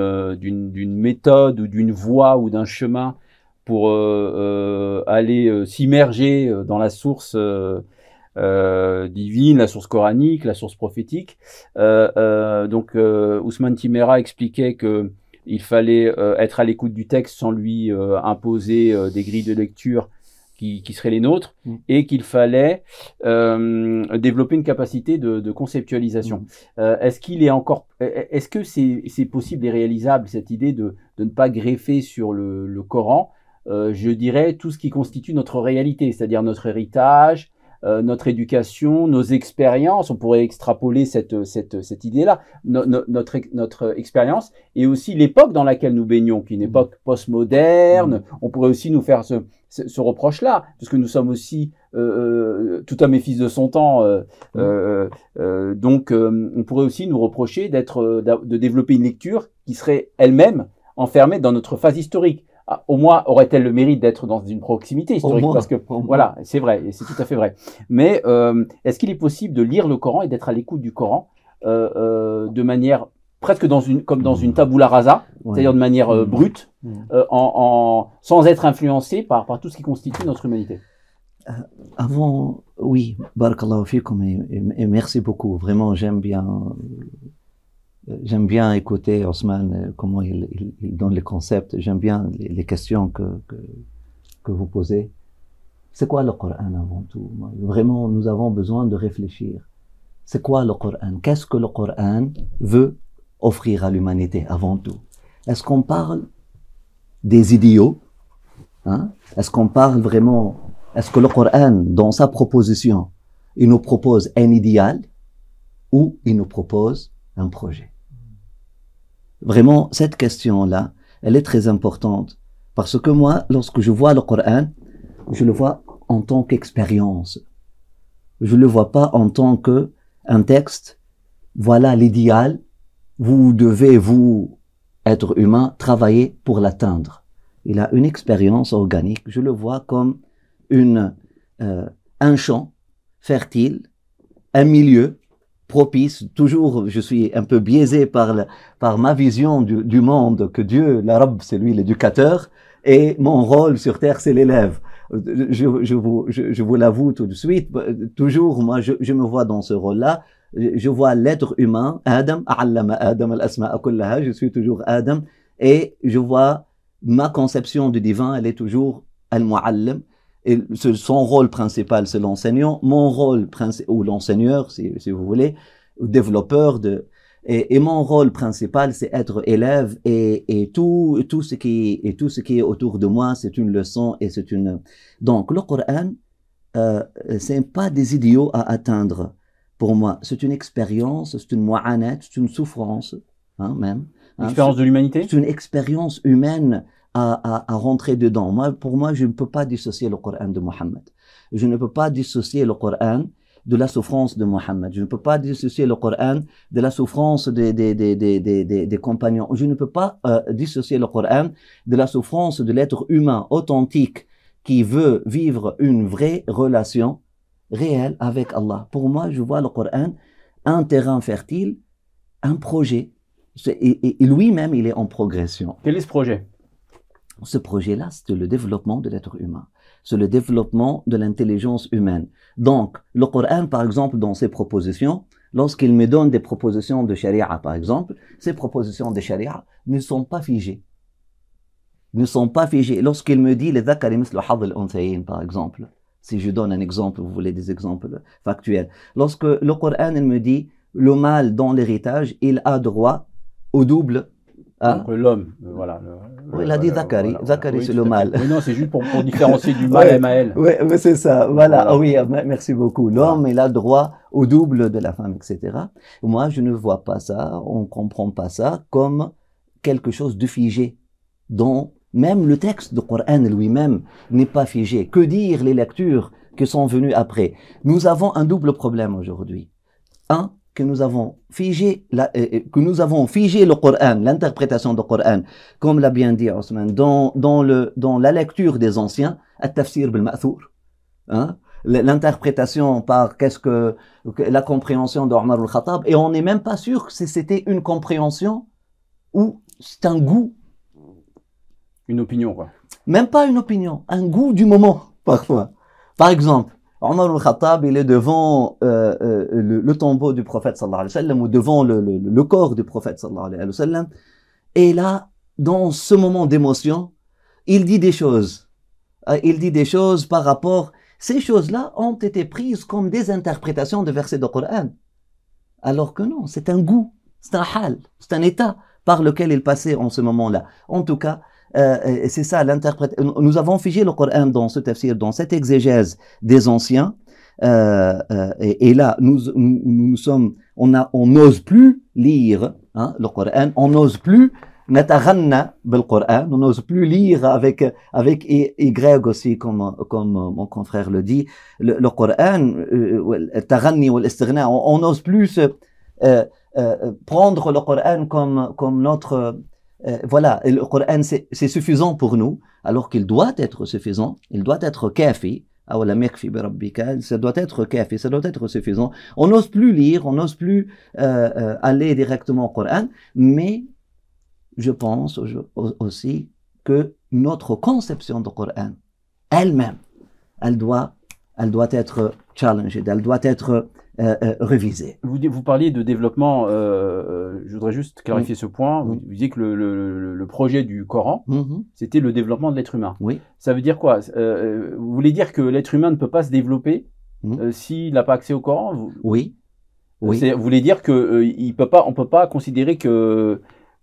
méthode ou d'une voie ou d'un chemin pour aller s'immerger dans la source divine, la source coranique, la source prophétique, donc Ousmane Timera expliquait que fallait être à l'écoute du texte sans lui imposer des grilles de lecture qui, seraient les nôtres, mm. et qu'il fallait euh, développer une capacité de, conceptualisation. Mm. Euh, est-ce qu'il est encore, est-ce que c'est, possible et réalisable cette idée de, ne pas greffer sur le, Coran, euh, je dirais tout ce qui constitue notre réalité, c'est-à-dire notre héritage, euh, notre éducation, nos expériences, on pourrait extrapoler cette, cette, cette idée-là, notre, notre expérience, et aussi l'époque dans laquelle nous baignons, qui est une mm. époque postmoderne. Mm. On pourrait aussi nous faire ce, reproche-là, puisque nous sommes aussi euh, euh, tout homme et fils de son temps. Mm. donc, on pourrait aussi nous reprocher d'être, de développer une lecture qui serait elle-même enfermée dans notre phase historique. Ah, au moins aurait-elle le mérite d'être dans une proximité historique parce que voilà, c'est vrai c'est tout à fait vrai. Mais euh, est-ce qu'il est possible de lire le Coran et d'être à l'écoute du Coran euh, euh, de manière presque dans une comme dans une tabula rasa, c'est-à-dire de manière mm. brute, mm. en, sans être influencé par par tout ce qui constitue notre humanité Avant, oui, barakallahu et, et merci beaucoup. Vraiment, j'aime bien J'aime bien écouter Osman euh, comment il, il, il, donne les concepts. J'aime bien les, les questions que, que, que, vous posez. C'est quoi le Coran avant tout Vraiment, nous avons besoin de réfléchir. C'est quoi le Coran Qu'est-ce que le Coran veut offrir à l'humanité avant tout Est-ce qu'on parle des idiots hein? Est-ce qu'on parle vraiment Est-ce que le Coran, dans sa proposition, il nous propose un idéal ou il nous propose un projet Vraiment, cette question-là, elle est très importante. Parce que moi, lorsque je vois le Coran, je le vois en tant qu'expérience. Je le vois pas en tant que un texte. Voilà l'idéal. Vous devez, vous, être humain, travailler pour l'atteindre. Il a une expérience organique. Je le vois comme une, euh, un champ fertile, un milieu propice. Toujours, je suis un peu biaisé par, par ma vision du, monde, que Dieu, l'arabe, c'est lui l'éducateur, et mon rôle sur terre, c'est l'élève. Je, je vous, l'avoue tout de suite, toujours, moi, je, me vois dans ce rôle-là. Je vois l'être humain, Adam, Adam al je suis toujours Adam, et je vois ma conception du divin, elle est toujours al-muallim, et son rôle principal, c'est l'enseignant. Mon rôle ou l'enseigneur, si, si, vous voulez, ou développeur de. Et, mon rôle principal, c'est être élève et, et, tout, tout ce qui, et tout ce qui est autour de moi, c'est une leçon et c'est une. Donc, le Coran, euh, c'est pas des idiots à atteindre pour moi. C'est une expérience, c'est une moanette, c'est une souffrance, hein, même. Une hein. expérience de l'humanité C'est une expérience humaine à, à, à, rentrer dedans. Moi, pour moi, je ne peux pas dissocier le Coran de Mohammed. Je ne peux pas dissocier le Coran de la souffrance de Mohammed. Je ne peux pas dissocier le Coran de la souffrance des, des, des, des, des compagnons. Je ne peux pas euh, dissocier le Coran de la souffrance de l'être humain authentique qui veut vivre une vraie relation réelle avec Allah. Pour moi, je vois le Coran un terrain fertile, un projet. Et, et lui-même, il est en progression. Quel est ce projet ce projet-là, c'est le développement de l'être humain, c'est le développement de l'intelligence humaine. Donc, le Coran, par exemple, dans ses propositions, lorsqu'il me donne des propositions de charia, par exemple, ces propositions de charia ne sont pas figées. Ne sont pas figées. Lorsqu'il me dit les zakarimis le al par exemple, si je donne un exemple, vous voulez des exemples factuels. Lorsque le Coran, il me dit le mal dans l'héritage, il a droit au double ah. l'homme, euh, voilà. oui, il a dit Zachary. Zachary, c'est le mal. Oui, non, c'est juste pour, différencier du mal et MAL. Oui, c'est ça. Voilà. Ah oui, ah, merci beaucoup. L'homme, il a droit au double de la femme, etc. Moi, je ne vois pas ça, on ne comprend pas ça comme quelque chose de figé. Dont même le texte du Coran lui-même n'est pas figé. Que dire les lectures qui sont venues après Nous avons un double problème aujourd'hui. Un, que nous avons figé, la, euh, euh, que nous avons figé le Coran, l'interprétation du Coran, comme l'a bien dit Osman, dans, dans, le, dans la lecture des anciens, At-Tafsir bil-Ma'thur. Hein, l'interprétation par qu'est-ce que la compréhension d'Omar al-Khattab et on n'est même pas sûr que c'était une compréhension ou c'est un goût une opinion quoi même pas une opinion un goût du moment parfois par exemple Omar al-Khattab, il est devant euh, euh, le, tombeau du prophète sallallahu alayhi wa sallam, ou devant le, corps du prophète sallallahu alayhi wa sallam. Et là, dans ce moment d'émotion, il dit des choses. Euh, il dit des choses par rapport... Ces choses-là ont été prises comme des interprétations de versets du Coran. Alors que non, c'est un goût, c'est un hal, c'est un état par lequel il passait en ce moment-là. En tout cas, euh, c'est ça l'interprète, Nous avons figé le Coran dans ce tafsir, dans cette exégèse des anciens. Euh, euh, et, là, nous, nous, nous, sommes, on a, on n'ose plus lire hein, le Coran, on n'ose plus on n'ose plus lire avec avec y aussi comme comme mon confrère le dit le, le Coran on n'ose plus prendre le Coran comme comme notre euh, voilà, le Coran, c'est suffisant pour nous, alors qu'il doit être suffisant, il doit être kafi. Ça doit être kafi, ça doit être suffisant. On n'ose plus lire, on n'ose plus euh, euh, aller directement au Coran, mais je pense aussi que notre conception du Coran, elle-même, elle doit, elle doit être challengée, elle doit être euh, euh, vous, vous parliez de développement, euh, je voudrais juste clarifier mm. ce point. Mm. Vous, disiez que le, projet du Coran, mm-hmm. c'était le développement de l'être humain. Oui. Ça veut dire quoi Vous voulez dire que l'être humain ne peut pas se développer mm. s'il n'a pas accès au Coran Oui. Vous voulez dire qu'on peut pas, on peut pas considérer que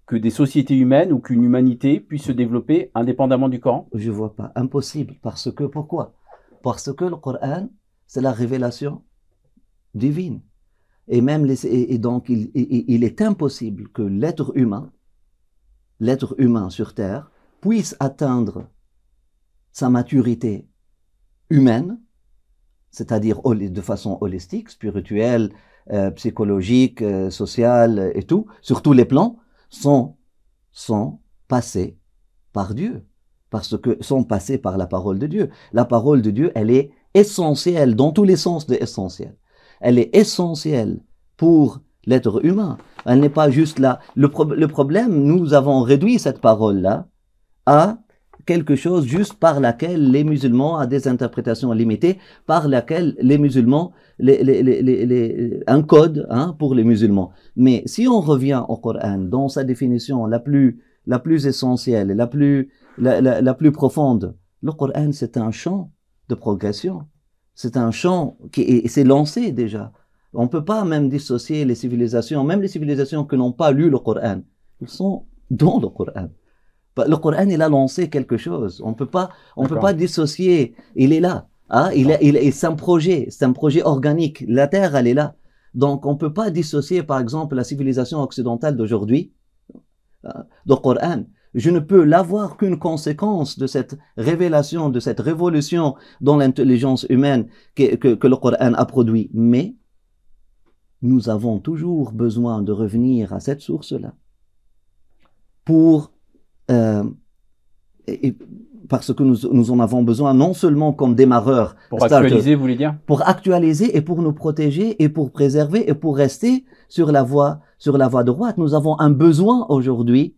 que des sociétés humaines ou qu'une humanité puisse se développer indépendamment du Coran Je vois pas. Impossible. Parce que pourquoi Parce que le Coran, c'est la révélation divine. Et même et, donc il, est impossible que l'être humain, l'être humain sur terre, puisse atteindre sa maturité humaine, c'est-à-dire de façon holistique, spirituelle, euh, psychologique, euh, sociale et tout, sur tous les plans, sans, sans passer par Dieu, parce que sans passer par la parole de Dieu. La parole de Dieu, elle est essentielle dans tous les sens de essentiel elle est essentielle pour l'être humain. Elle n'est pas juste là. Le, problème, nous avons réduit cette parole-là à quelque chose juste par laquelle les musulmans, ont des interprétations limitées, par laquelle les musulmans, les, les, un code hein, pour les musulmans. Mais si on revient au Coran, dans sa définition la plus, la plus essentielle, la plus, la plus profonde, le Coran, c'est un champ de progression. C'est un champ qui s'est lancé déjà. On ne peut pas même dissocier les civilisations, même les civilisations qui n'ont pas lu le Coran. Ils sont dans le Coran. Bah, le Coran, il a lancé quelque chose. On ne peut pas, dissocier. Il est là. Hein? Il, est, il, c'est un projet. C'est un projet organique. La Terre, elle est là. Donc, on ne peut pas dissocier, par exemple, la civilisation occidentale d'aujourd'hui le hein, Coran je ne peux l'avoir qu'une conséquence de cette révélation, de cette révolution dans l'intelligence humaine que, le Coran a produit. Mais nous avons toujours besoin de revenir à cette source-là pour euh, parce que nous, nous, en avons besoin non seulement comme démarreur. Pour actualiser, vous voulez dire Pour actualiser et pour nous protéger et pour préserver et pour rester sur la voie, sur la voie droite. Nous avons un besoin aujourd'hui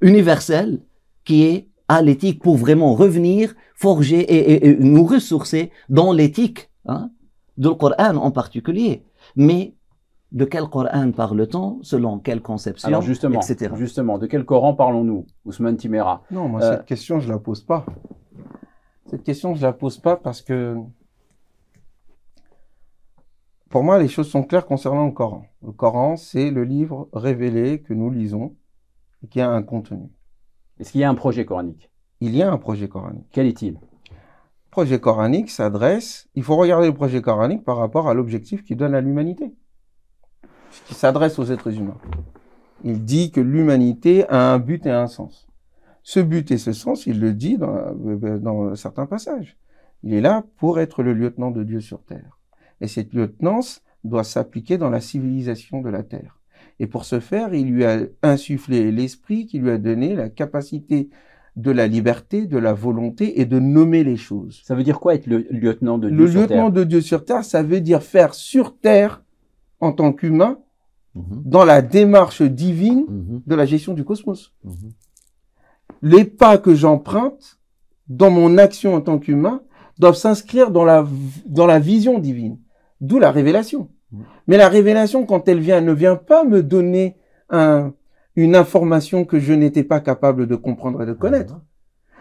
universel qui est à l'éthique pour vraiment revenir, forger et, nous ressourcer dans l'éthique hein, Coran en particulier. Mais de quel Coran parle-t-on Selon quelle conception Alors justement, justement, de quel Coran parlons-nous Ousmane Timera. Non, moi, cette euh, question, je la pose pas. Cette question, je la pose pas parce que pour moi, les choses sont claires concernant le Coran. Le Coran, c'est le livre révélé que nous lisons et qui a un contenu. Est-ce qu'il y a un projet coranique Il y a un projet coranique. Quel est-il Le projet coranique s'adresse. Il faut regarder le projet coranique par rapport à l'objectif qu'il donne à l'humanité qui s'adresse aux êtres humains. Il dit que l'humanité a un but et un sens. Ce but et ce sens, il le dit euh, dans, certains passages. Il est là pour être le lieutenant de Dieu sur terre. Et cette lieutenance doit s'appliquer dans la civilisation de la terre. Et pour ce faire, il lui a insufflé l'esprit qui lui a donné la capacité de la liberté, de la volonté et de nommer les choses. Ça veut dire quoi être le lieutenant de Dieu sur terre Le lieutenant de Dieu sur terre, ça veut dire faire sur terre en tant qu'humain mhm. dans la démarche divine mhm. de la gestion du cosmos. Mhm. Les pas que j'emprunte dans mon action en tant qu'humain doivent s'inscrire dans la, dans la vision divine, d'où la révélation. Mais la révélation, quand elle vient, ne vient pas me donner un, une information que je n'étais pas capable de comprendre et de connaître.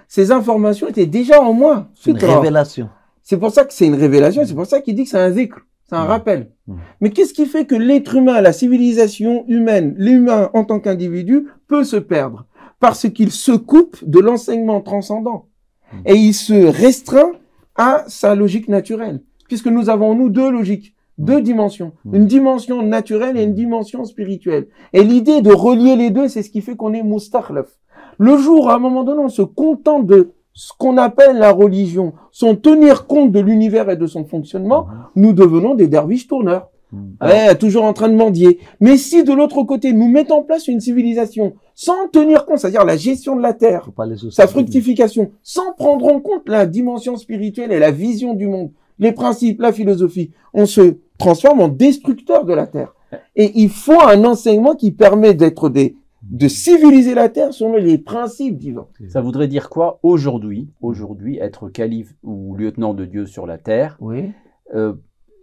Ces informations étaient déjà en moi. C'est une révélation. C'est pour ça que c'est une révélation, c'est pour ça qu'il dit que c'est un zikr. C'est un rappel. Mm. Mais qu'est-ce qui fait que l'être humain, la civilisation humaine, l'humain en tant qu'individu peut se perdre Parce qu'il se coupe de l'enseignement transcendant mm. et il se restreint à sa logique naturelle. Puisque nous avons, nous, deux logiques, mm. deux dimensions. Une dimension naturelle et une dimension spirituelle. Et l'idée de relier les deux, c'est ce qui fait qu'on est moustakhlef. Le jour, à un moment donné, on se contente de ce qu'on appelle la religion, sans tenir compte de l'univers et de son fonctionnement, mhm. nous devenons des derviches tourneurs. Mhm. toujours en train de mendier. Mais si de l'autre côté, nous mettons en place une civilisation sans tenir compte, c'est-à-dire la gestion de la terre, sa fructification, sans prendre en compte la dimension spirituelle et la vision du monde, les principes, la philosophie, on se transforme en destructeur de la terre. Et il faut un enseignement qui permet d'être des, de civiliser la terre sont les principes divins. Ça voudrait dire quoi aujourd'hui Aujourd'hui, être calife ou lieutenant de Dieu sur la terre. Oui. Euh,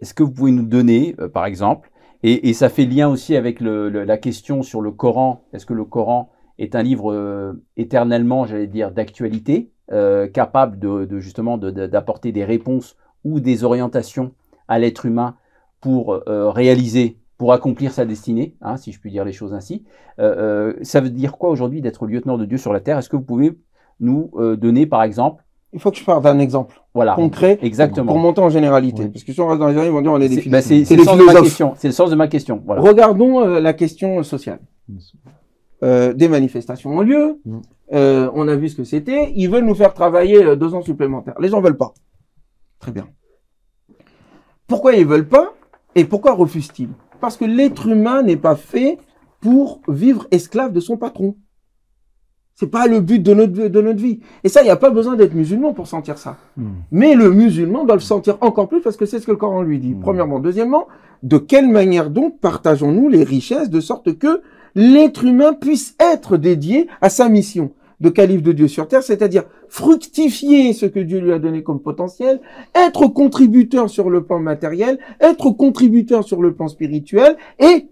est-ce que vous pouvez nous donner, euh, par exemple, et, ça fait lien aussi avec la question sur le Coran. Est-ce que le Coran est un livre euh, éternellement, j'allais dire, d'actualité, capable de, justement d'apporter des réponses ou des orientations à l'être humain pour réaliser pour accomplir sa destinée, hein, si je puis dire les choses ainsi. Euh, euh, ça veut dire quoi aujourd'hui d'être lieutenant de Dieu sur la terre Est-ce que vous pouvez nous euh, donner, par exemple, il faut que je parle d'un exemple voilà. concret Exactement. pour monter en généralité. Parce que si on reste dans les généralités, on dire on est des bah, philosophes. c'est, le sens de ma question. c'est le sens de ma question. Regardons la question sociale. des manifestations ont lieu. Mm. on a vu ce que c'était. Ils veulent nous faire travailler deux ans supplémentaires. Les gens veulent pas. Très bien. Pourquoi ils veulent pas et pourquoi refusent-ils parce que l'être humain n'est pas fait pour vivre esclave de son patron. n'est pas le but de notre, de notre vie. Et ça, il n'y a pas besoin d'être musulman pour sentir ça. Hmm. Mais le musulman doit le sentir encore plus parce que c'est ce que le Coran lui dit. Hmm. Premièrement. Deuxièmement, de quelle manière donc partageons-nous les richesses de sorte que l'être humain puisse être dédié à sa mission de calife de Dieu sur terre, c'est-à-dire fructifier ce que Dieu lui a donné comme potentiel, être contributeur sur le plan matériel, être contributeur sur le plan spirituel et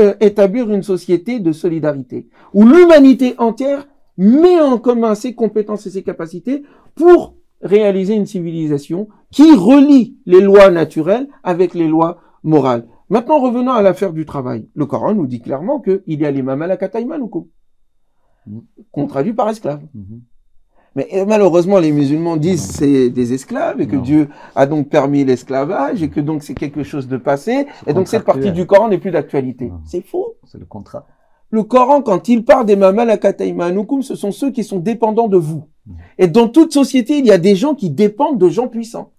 euh, établir une société de solidarité où l'humanité entière met en commun ses compétences et ses capacités pour réaliser une civilisation qui relie les lois naturelles avec les lois morales. Maintenant, revenons à l'affaire du travail. Le Coran nous dit clairement qu'il y a l'imam à la qu'on traduit par esclave. Mm-hmm. Mais malheureusement, les musulmans disent c'est des esclaves et que Dieu a donc permis l'esclavage et que donc c'est quelque chose de passé et donc cette partie du Coran n'est plus d'actualité. C'est faux. C'est le contrat. Le Coran, quand il parle des mamalakataïmanoukoum, ce sont ceux qui sont dépendants de vous. Mm. Et dans toute société, il y a des gens qui dépendent de gens puissants,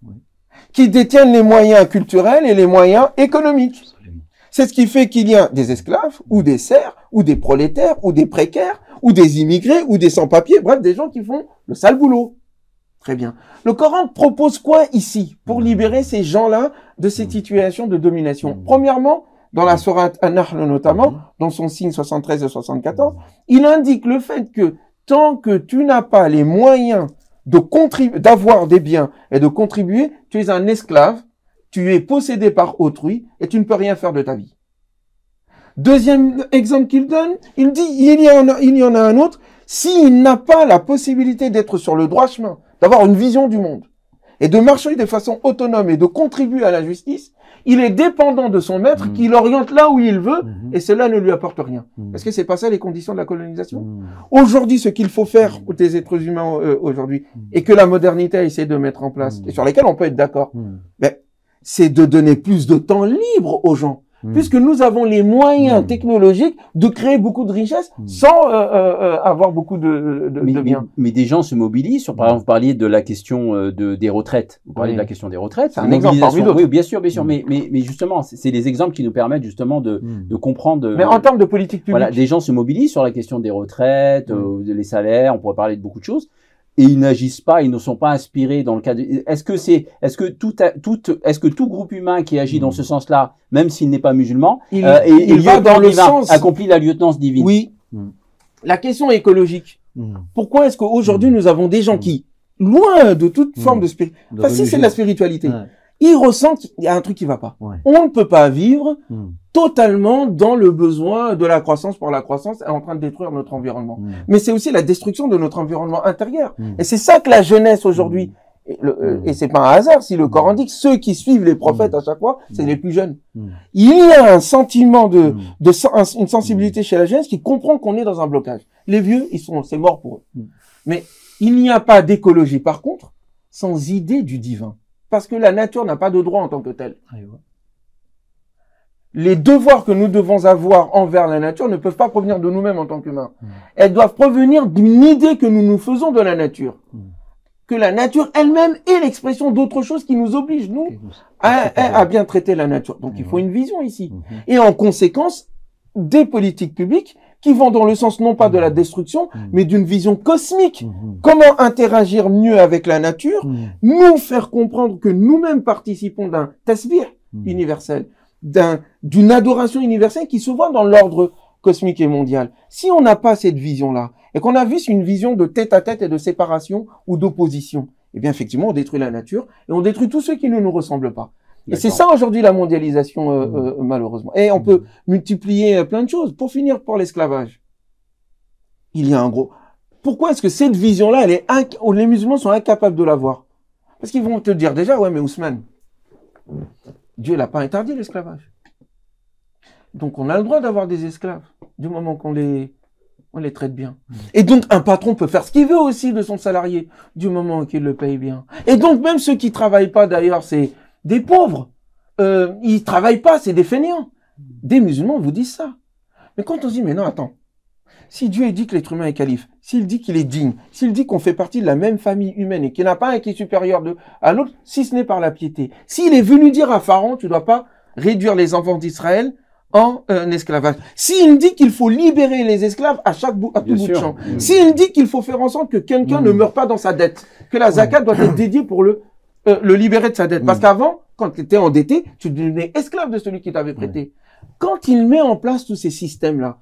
qui détiennent les moyens culturels et les moyens économiques. C'est ce qui fait qu'il y a des esclaves, ou des serfs, ou des prolétaires, ou des précaires, ou des immigrés, ou des sans-papiers, bref, des gens qui font le sale boulot. Très bien. Le Coran propose quoi ici pour libérer ces gens-là de cette situation de domination Premièrement, dans la sourate An-Nahl notamment, dans son signe 73 et 74, il indique le fait que tant que tu n'as pas les moyens d'avoir des biens et de contribuer, tu es un esclave, tu es possédé par autrui et tu ne peux rien faire de ta vie. Deuxième exemple qu'il donne, il dit, il y en a, il y en a un autre, s'il n'a pas la possibilité d'être sur le droit chemin, d'avoir une vision du monde, et de marcher de façon autonome et de contribuer à la justice, il est dépendant de son maître mm. qui l'oriente là où il veut mm-hmm. et cela ne lui apporte rien. Mm. Parce que c'est pas ça les conditions de la colonisation. Mm. Aujourd'hui, ce qu'il faut faire des êtres humains euh, aujourd'hui et que la modernité a essayé de mettre en place et sur lesquels on peut être d'accord, ben, c'est de donner plus de temps libre aux gens. Hmm. puisque nous avons les moyens hmm. technologiques de créer beaucoup de richesses hmm. sans euh, euh, euh, avoir beaucoup de, de, mais, biens. Mais, des gens se mobilisent. Sur, par exemple, vous parliez de la question de, des retraites. Vous parliez de la question des retraites. C'est un exemple parmi Oui, bien sûr, bien sûr. Mais, mais, justement, c'est les exemples qui nous permettent justement de, de comprendre. Mais en termes de politique publique. Voilà, des gens se mobilisent sur la question des retraites, euh, les salaires. On pourrait parler de beaucoup de choses et ils n'agissent pas, ils ne sont pas inspirés dans le cadre... Est-ce que c'est, est-ce que tout, est-ce que tout groupe humain qui agit dans ce hmm. sens-là, même s'il n'est pas musulman, il, il, euh, il va dans le sens accomplit la lieutenance divine. Oui. Hmm. La question écologique. Hmm. Pourquoi est-ce qu'aujourd'hui nous avons des gens qui, loin de toute forme de spiritualité, enfin c'est de la spiritualité, ils ressentent qu'il y a un truc qui ne va pas. On ne peut pas vivre totalement dans le besoin de la croissance pour la croissance est en train de détruire notre environnement. Mm. Mais c'est aussi la destruction de notre environnement intérieur. Mm. Et c'est ça que la jeunesse aujourd'hui, mm. et, euh, et c'est pas un hasard si le Coran dit que ceux qui suivent les prophètes à chaque fois, c'est les plus jeunes. Il y a un sentiment de, de une sensibilité chez la jeunesse qui comprend qu'on est dans un blocage. Les vieux, ils sont, c'est mort pour eux. Mais il n'y a pas d'écologie par contre sans idée du divin. Parce que la nature n'a pas de droit en tant que telle. Ah, les devoirs que nous devons avoir envers la nature ne peuvent pas provenir de nous-mêmes en tant qu'humains. Mm. Elles doivent provenir d'une idée que nous nous faisons de la nature. Mm. Que la nature elle-même est l'expression d'autre chose qui nous oblige, nous, à, ah, bien traiter la nature. Donc il mm. faut une vision ici. Mm-hmm. Et en conséquence, des politiques publiques qui vont dans le sens non pas de la destruction, mais d'une vision cosmique. Mm-hmm. Comment interagir mieux avec la nature, nous faire comprendre que nous-mêmes participons d'un tasbih universel d'une adoration universelle qui se voit dans l'ordre cosmique et mondial. Si on n'a pas cette vision-là, et qu'on a vu une vision de tête à tête et de séparation ou d'opposition, eh bien effectivement, on détruit la nature et on détruit tous ceux qui ne nous ressemblent pas. Et c'est ça aujourd'hui la mondialisation, euh, mmh. euh, malheureusement. Et on mmh. peut multiplier euh, plein de choses. Pour finir, pour l'esclavage, il y a un gros... Pourquoi est-ce que cette vision-là, les musulmans sont incapables de l'avoir Parce qu'ils vont te dire déjà, ouais, mais Ousmane, Dieu n'a pas interdit l'esclavage. Donc on a le droit d'avoir des esclaves du moment qu'on les on les traite bien. Hmm. Et donc un patron peut faire ce qu'il veut aussi de son salarié du moment qu'il le paye bien. Et donc même ceux qui ne travaillent pas d'ailleurs, c'est des pauvres. Euh, ils travaillent pas, c'est des fainéants. Des musulmans vous disent ça. Mais quand on dit mais non attends, si Dieu dit que l'être humain est calife, s'il dit qu'il est digne, s'il dit qu'on fait partie de la même famille humaine et qu'il n'a pas un qui est supérieur de, à l'autre, si ce n'est par la piété, s'il est venu dire à Pharaon, tu ne dois pas réduire les enfants d'Israël en euh, esclavage. S'il dit qu'il faut libérer les esclaves à chaque bout, à tout bout de champ. Mm. S'il dit qu'il faut faire en sorte que quelqu'un mm. ne meure pas dans sa dette, que la mm. zakat doit être dédiée pour le, euh, le libérer de sa dette. Parce qu'avant, quand tu étais endetté, tu devenais esclave de celui qui t'avait prêté. Quand il met en place tous ces systèmes-là,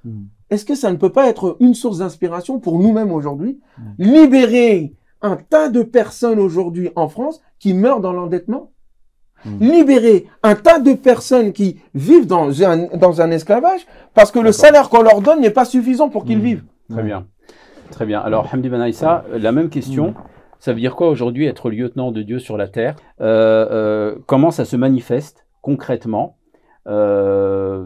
est-ce que ça ne peut pas être une source d'inspiration pour nous-mêmes aujourd'hui mm. Libérer un tas de personnes aujourd'hui en France qui meurent dans l'endettement mm. libérer un tas de personnes qui vivent dans un, dans un esclavage parce que le salaire qu'on leur donne n'est pas suffisant pour qu'ils mm. vivent. Très bien. Très bien. Alors, Hamdi Banaïsa, la même question. Ça veut dire quoi aujourd'hui être lieutenant de Dieu sur la terre euh, euh, Comment ça se manifeste concrètement euh,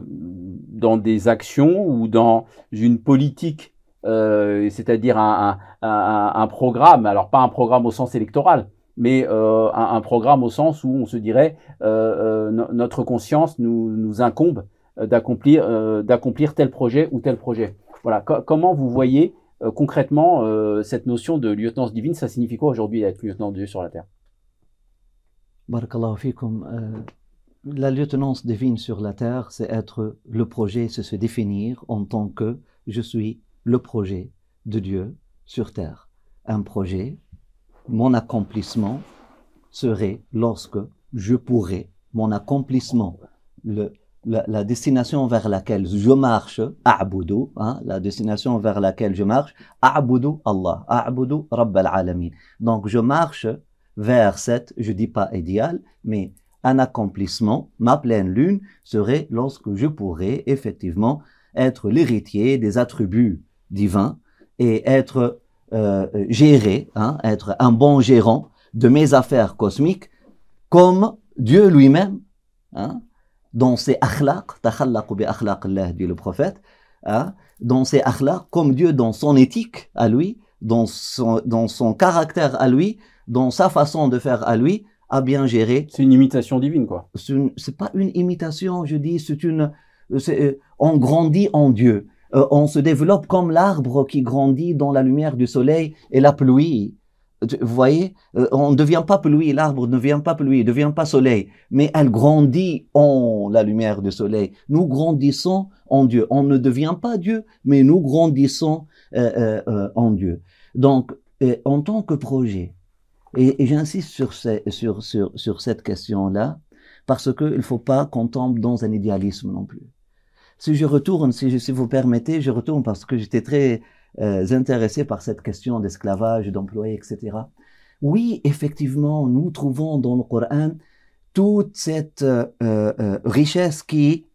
dans des actions ou dans une politique, euh, c'est-à-dire un, programme, alors pas un programme au sens électoral, mais euh, un, programme au sens où on se dirait euh, notre conscience nous, incombe d'accomplir tel projet ou tel projet. Voilà. comment vous voyez concrètement cette notion de lieutenance divine Ça signifie quoi aujourd'hui être lieutenant de Dieu sur la terre la lieutenance divine sur la terre, c'est être le projet, c'est se définir en tant que je suis le projet de Dieu sur terre. Un projet, mon accomplissement serait lorsque je pourrais, mon accomplissement, la, destination vers laquelle je marche, a'budu, hein, la destination vers laquelle je marche, a'budu Allah, a'budu Rabb al-Alamin. Donc je marche vers cette, je dis pas idéal, mais un accomplissement, ma pleine lune serait lorsque je pourrais effectivement être l'héritier des attributs divins et être euh, géré, hein, être un bon gérant de mes affaires cosmiques comme Dieu lui-même, hein, dans ses akhlaq, takhallaqu bi akhlaq Allah, dit le prophète, hein, dans ses akhlaq, comme Dieu dans son éthique à lui, dans son, dans son caractère à lui, dans sa façon de faire à lui, bien gérer. C'est une imitation divine, quoi. C'est pas une imitation, je dis, c'est une. Euh, on grandit en Dieu. Euh, on se développe comme l'arbre qui grandit dans la lumière du soleil et la pluie. Vous voyez, euh, on ne devient pas pluie, l'arbre ne devient pas pluie, ne devient pas soleil, mais elle grandit en la lumière du soleil. Nous grandissons en Dieu. On ne devient pas Dieu, mais nous grandissons en Dieu. Donc, en tant que projet, et, j'insiste sur, sur, sur, sur cette question-là, parce qu'il ne faut pas qu'on tombe dans un idéalisme non plus. Si je retourne, si, je, si vous permettez, je retourne parce que j'étais très euh, intéressé par cette question d'esclavage, d'employés, etc. Oui, effectivement, nous trouvons dans le Coran toute cette euh, euh, richesse qui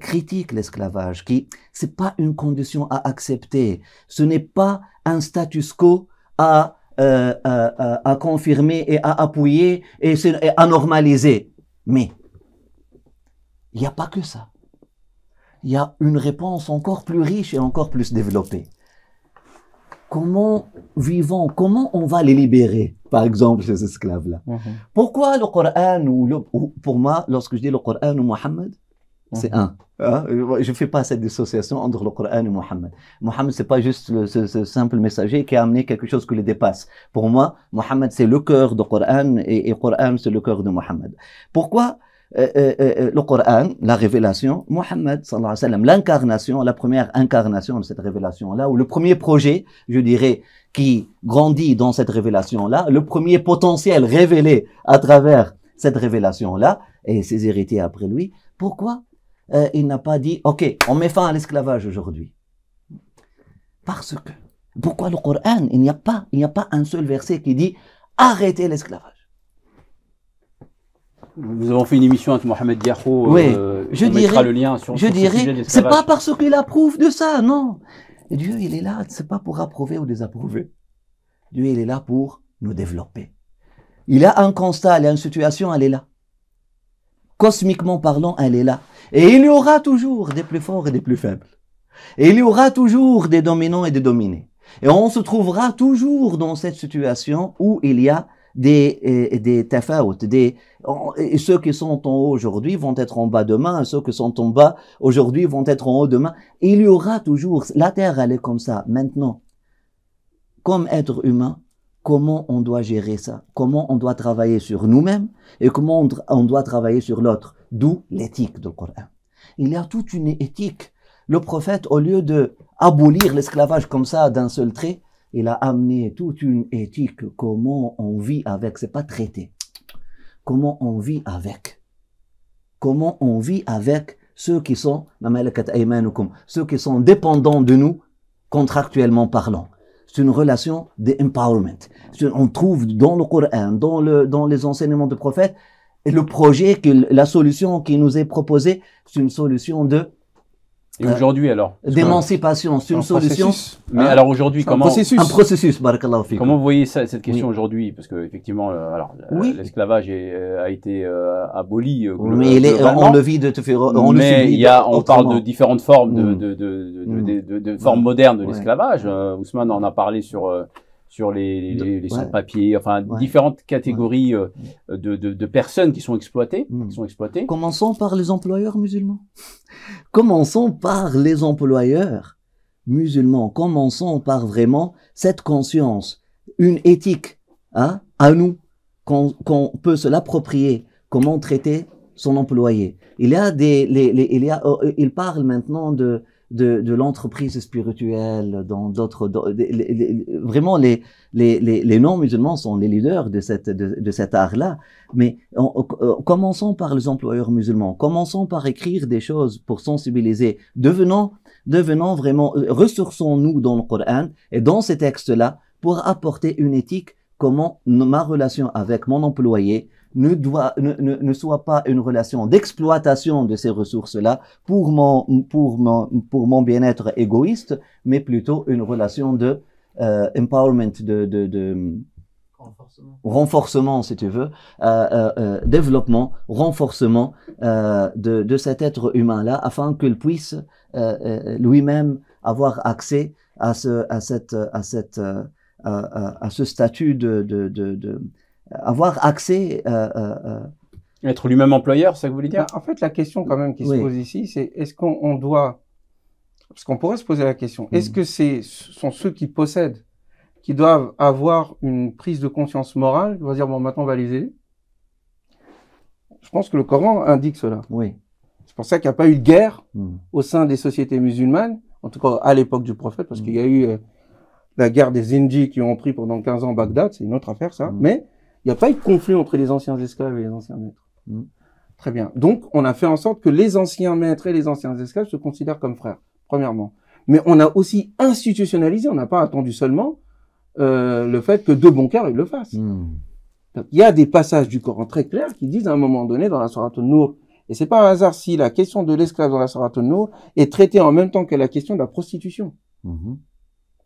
critique l'esclavage, qui c'est pas une condition à accepter, ce n'est pas un status quo à euh, euh, euh, à, confirmer et à appuyer et, à normaliser. Mais il n'y a pas que ça. Il y a une réponse encore plus riche et encore plus développée. Comment vivons, comment on va les libérer, par exemple, ces esclaves-là mm-hmm. Pourquoi le Coran, ou, pour moi, lorsque je dis le Coran ou Mohammed, c'est mhm. un. Hein? Euh, je ne fais pas cette dissociation entre le Coran et Mohammed. Mohammed, c'est pas juste ce, simple messager qui a amené quelque chose qui le dépasse. Pour moi, Mohammed, c'est le cœur du Coran et, le Coran, c'est le cœur de Mohammed. Pourquoi euh, euh, le Coran, la révélation, Mohammed, l'incarnation, la première incarnation de cette révélation-là, ou le premier projet, je dirais, qui grandit dans cette révélation-là, le premier potentiel révélé à travers cette révélation-là, et ses héritiers après lui, pourquoi euh, il n'a pas dit, ok, on met fin à l'esclavage aujourd'hui. Parce que, pourquoi le Coran Il n'y a pas, il n'y a pas un seul verset qui dit arrêtez l'esclavage. Nous avons fait une émission avec Mohamed Diakho. Euh, oui, je dirais, le lien sur, je dirais, c'est pas parce qu'il approuve de ça, non. Dieu, il est là, c'est pas pour approuver ou désapprouver. Dieu, il est là pour nous développer. Il a un constat, il a une situation, elle est là cosmiquement parlant, elle est là. Et il y aura toujours des plus forts et des plus faibles. Et il y aura toujours des dominants et des dominés. Et on se trouvera toujours dans cette situation où il y a des, des des, et ceux qui sont en haut aujourd'hui vont être en bas demain, ceux qui sont en bas aujourd'hui vont être en haut demain. Il y aura toujours, la terre elle est comme ça, maintenant. Comme être humain, comment on doit gérer ça, comment on doit travailler sur nous-mêmes et comment on doit travailler sur l'autre, d'où l'éthique du Coran. Il y a toute une éthique. Le prophète, au lieu de abolir l'esclavage comme ça d'un seul trait, il a amené toute une éthique, comment on vit avec, c'est pas traité, comment on vit avec, comment on vit avec ceux qui sont, ceux qui sont dépendants de nous, contractuellement parlant c'est une relation d'empowerment. On trouve dans le Coran, dans, les enseignements de prophètes, le projet, la solution qui nous est proposée, c'est une solution de et euh, aujourd'hui alors D'émancipation, c'est une solution. Mais hein alors aujourd'hui, comment Un processus. Comment vous voyez cette question aujourd'hui Parce que effectivement, euh, alors euh, oui. l'esclavage a été aboli. mais il on le vit de tout faire On mais il y a, on parle de différentes formes de, mm. de, de, de, de, mm. de, formes mm. modernes de l'esclavage. Ousmane en a parlé sur sur les, papiers enfin différentes catégories euh, de, personnes qui sont exploitées, hmm. qui sont exploitées. Commençons par les employeurs musulmans. Commençons par les employeurs musulmans. Commençons par vraiment cette conscience, une éthique hein, à nous qu'on peut se l'approprier. Comment traiter son employé Il y a des, il a, oh, il parle maintenant de de, l'entreprise spirituelle dans d'autres vraiment les les, non musulmans sont les leaders de cet art là mais euh, commençons par les employeurs musulmans commençons par écrire des choses pour sensibiliser devenons devenons vraiment euh, ressourçons-nous dans le Coran et dans ces textes là pour apporter une éthique comment ma relation avec mon employé ne, doit, ne, soit pas une relation d'exploitation de ces ressources-là pour mon, pour pour mon bien-être égoïste, mais plutôt une relation de euh, empowerment, de, renforcement. si tu veux, euh, euh, développement, renforcement de, cet être humain-là, afin qu'il puisse lui-même avoir accès à ce, à cette, à cette, ce statut de avoir accès. Euh, euh, euh, Être lui-même employeur, c'est ça que vous voulez dire bah, En fait, la question quand même qui se pose ici, c'est est-ce qu'on doit, parce qu'on pourrait se poser la question, mhm. est-ce que c'est sont ceux qui possèdent qui doivent avoir une prise de conscience morale, qui vont dire bon maintenant on va les aider Je pense que le Coran indique cela. Oui. C'est pour ça qu'il n'y a pas eu de guerre mhm. au sein des sociétés musulmanes, en tout cas à l'époque du prophète, parce mhm. qu'il y a eu la guerre des Indis qui ont pris pendant 15 ans Bagdad, c'est une autre affaire ça, mais il n'y a pas eu de conflit entre les anciens esclaves et les anciens maîtres. Mm. Très bien. Donc, on a fait en sorte que les anciens maîtres et les anciens esclaves se considèrent comme frères, premièrement. Mais on a aussi institutionnalisé, on n'a pas attendu seulement euh, le fait que deux bon cœur, le fassent. Mm. il y a des passages du Coran très clairs qui disent à un moment donné dans la Sourate Nour, et c'est pas un hasard si la question de l'esclave dans la Sourate Nour est traitée en même temps que la question de la prostitution. Mm-hmm.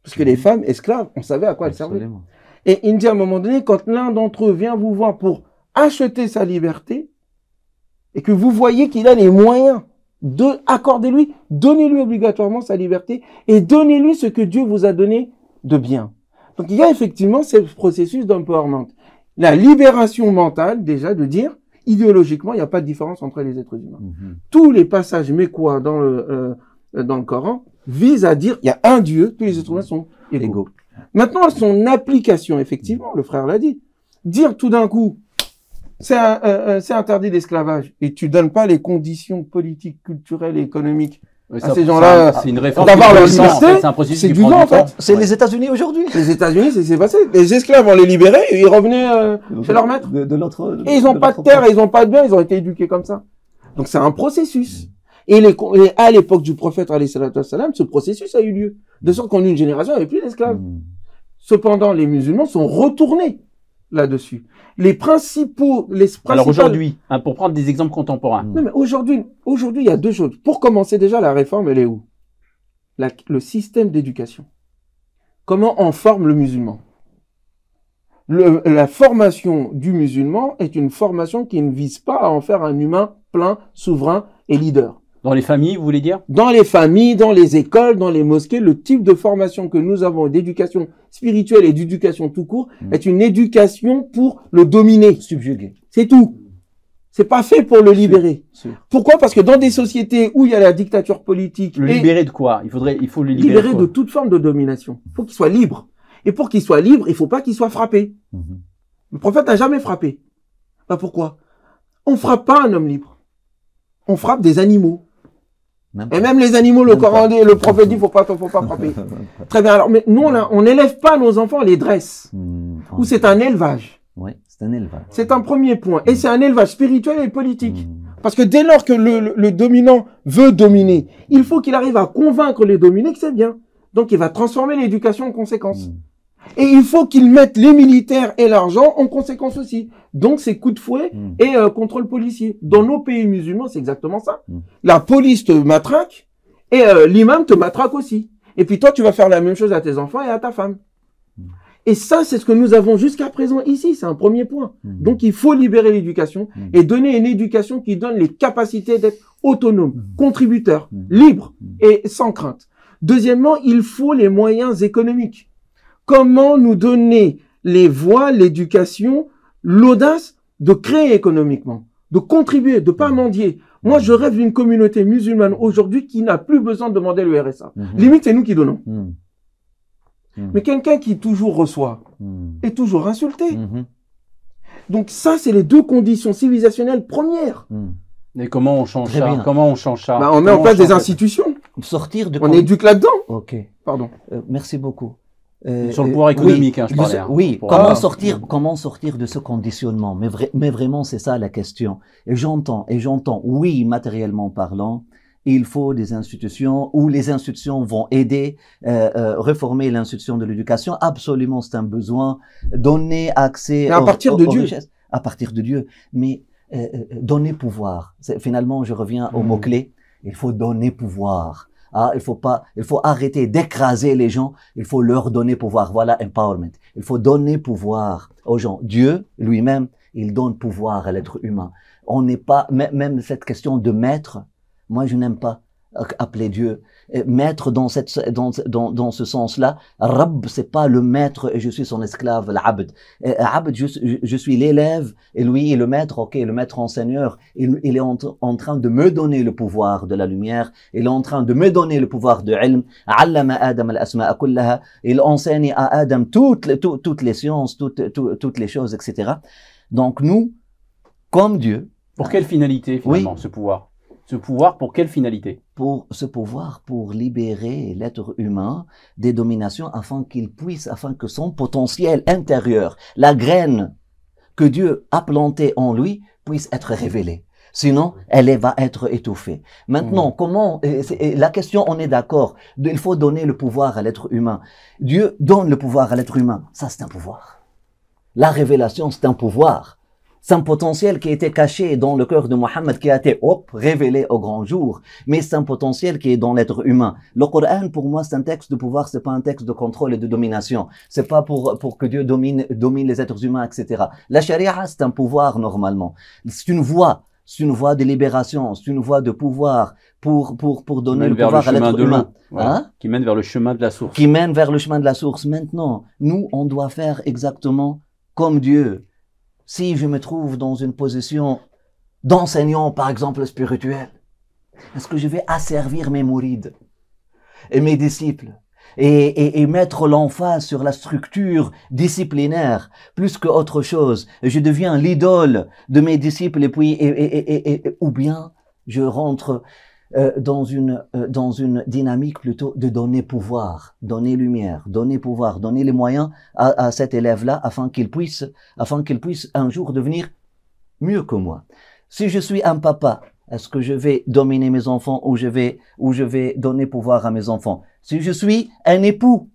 Parce que les mm-hmm. femmes esclaves, on savait à quoi elles servaient. Et il dit à un moment donné, quand l'un d'entre eux vient vous voir pour acheter sa liberté, et que vous voyez qu'il a les moyens de accorder lui donnez-lui obligatoirement sa liberté et donnez-lui ce que Dieu vous a donné de bien. Donc il y a effectivement ce processus d'empowerment. La libération mentale, déjà, de dire, idéologiquement, il n'y a pas de différence entre les êtres humains. Mhm. Tous les passages mais quoi dans le, euh, dans le Coran visent à dire, il y a un Dieu, tous les êtres humains sont égaux. Maintenant, son application, effectivement, le frère l'a dit. Dire tout d'un coup, c'est euh, euh, interdit l'esclavage, et tu donnes pas les conditions politiques, culturelles et économiques à ces gens-là c'est une réforme d'avoir c'est du processus. en fait. C'est les États-Unis aujourd'hui. Les États-Unis, c'est passé. Les esclaves, on les libérait, ils revenaient euh, chez leur maître. De, Et ils n'ont pas de terre, ils n'ont pas de biens, ils ont été éduqués comme ça. Donc c'est un processus. Et, les, à l'époque du prophète, salam, ce processus a eu lieu de sorte qu'on une génération avec plus d'esclaves. Hmm. Cependant, les musulmans sont retournés là-dessus. Les principaux, les Alors aujourd'hui, hein, pour prendre des exemples contemporains. Non, mais aujourd'hui, aujourd'hui, il y a deux choses. Pour commencer, déjà, la réforme, elle est où Le système d'éducation. Comment on forme le musulman La formation du musulman est une formation qui ne vise pas à en faire un humain plein, souverain et leader. Dans les familles, vous voulez dire Dans les familles, dans les écoles, dans les mosquées, le type de formation que nous avons d'éducation spirituelle et d'éducation tout court hmm. est une éducation pour le dominer. Subjuguer. C'est tout. C'est pas fait pour le libérer. Pourquoi Parce que dans des sociétés où il y a la dictature politique, le libérer de quoi Il faudrait, il faut le libérer, libérer de, toute forme de domination. il faut qu'il soit libre. Et pour qu'il soit libre, il faut pas qu'il soit frappé. Mhm. Le prophète n'a jamais frappé. Bah pourquoi On frappe pas un homme libre. On frappe des animaux et même les animaux, le Coran, le prophète dit, faut pas, faut pas frapper. Très bien. Alors, mais nous, on, n'élève pas nos enfants, on les dresse. Hmm, Ou c'est un élevage. Oui, c'est un élevage. C'est un premier point. Et hmm. c'est un élevage spirituel et politique. Hmm. Parce que dès lors que le, dominant veut dominer, il faut qu'il arrive à convaincre les dominés que c'est bien. Donc, il va transformer l'éducation en conséquence. Et il faut qu'ils mettent les militaires et l'argent en conséquence aussi. Donc c'est coup de fouet hmm. et euh, contrôle policier. Dans nos pays musulmans, c'est exactement ça. Hmm. La police te matraque et euh, l'imam te matraque aussi. Et puis toi, tu vas faire la même chose à tes enfants et à ta femme. Hmm. Et ça, c'est ce que nous avons jusqu'à présent ici. C'est un premier point. Donc il faut libérer l'éducation et donner une éducation qui donne les capacités d'être autonome, contributeur, libre et sans crainte. Deuxièmement, il faut les moyens économiques. Comment nous donner les voies, l'éducation, l'audace de créer économiquement, de contribuer, de pas mendier. Moi, je rêve d'une communauté musulmane aujourd'hui qui n'a plus besoin de demander le RSA. Mhm. Limite, c'est nous qui donnons. Mhm. Mhm. Mais quelqu'un qui toujours reçoit est toujours insulté. Donc ça, c'est les deux conditions civilisationnelles premières. Mais comment on change ça Comment on change ça bah, On met en place des institutions. Sortir de. On éduque là-dedans. Ok. Pardon. Euh, merci beaucoup. Euh, sur le euh, pouvoir économique, oui, hein, je parlais. Hein, oui, comment sortir, comment sortir de ce conditionnement Mais, mais vraiment, c'est ça la question. Et j'entends, et j'entends, oui, matériellement parlant, il faut des institutions où les institutions vont aider, euh, euh, réformer l'institution de l'éducation. Absolument, c'est un besoin. Donner accès à partir de Dieu. à partir de Dieu. Mais euh, donner pouvoir. Finalement, je reviens au mmh. mot-clé. Il faut donner pouvoir ah, il faut pas, il faut arrêter d'écraser les gens. Il faut leur donner pouvoir. Voilà empowerment. Il faut donner pouvoir aux gens. Dieu lui-même, il donne pouvoir à l'être humain. On n'est pas, même cette question de maître. Moi, je n'aime pas appeler Dieu. maître dans, cette, dans, dans, dans ce sens-là, Rab, c'est pas le maître et je suis son esclave, l'abd. Abd, je, je suis l'élève et lui le maître, ok, le maître enseigneur. Il, il est en, train de me donner le pouvoir de la lumière, il est en train de me donner le pouvoir de ilm. Allama Adam al-asma'a kullaha. Il enseigne à Adam toutes les, toutes, les sciences, toutes, toutes, les choses, etc. Donc nous, comme Dieu. Pour quelle finalité finalement ce pouvoir ce pouvoir, pour quelle finalité Pour ce pouvoir, pour libérer l'être humain des dominations afin qu'il puisse, afin que son potentiel intérieur, la graine que Dieu a plantée en lui, puisse être révélée. Sinon, elle va être étouffée. Maintenant, hmm. comment La question, on est d'accord. Il faut donner le pouvoir à l'être humain. Dieu donne le pouvoir à l'être humain. Ça, c'est un pouvoir. La révélation, c'est un pouvoir. C'est un potentiel qui était caché dans le cœur de Mohammed qui a été hop, révélé au grand jour. Mais c'est un potentiel qui est dans l'être humain. Le Coran, pour moi, c'est un texte de pouvoir, c'est pas un texte de contrôle et de domination. C'est pas pour, pour que Dieu domine, domine les êtres humains, etc. La charia, c'est un pouvoir, normalement. C'est une voie. C'est une voie de libération. C'est une voie de pouvoir pour, pour, pour donner le pouvoir à l'être humain. Hein? Qui mène vers le chemin de la source. Qui mène vers le chemin de la source. Maintenant, nous, on doit faire exactement comme Dieu si je me trouve dans une position d'enseignant, par exemple, spirituel, est-ce que je vais asservir mes mourides et mes disciples et, mettre l'emphase sur la structure disciplinaire plus que autre chose. Je deviens l'idole de mes disciples et puis ou bien je rentre euh, dans, une, euh, dans une dynamique plutôt de donner pouvoir, donner lumière, donner pouvoir, donner les moyens à, à cet élève-là afin qu'il puisse, afin qu'il puisse un jour devenir mieux que moi. Si je suis un papa, est-ce que je vais dominer mes enfants ou je vais, ou je vais donner pouvoir à mes enfants? Si je suis un époux,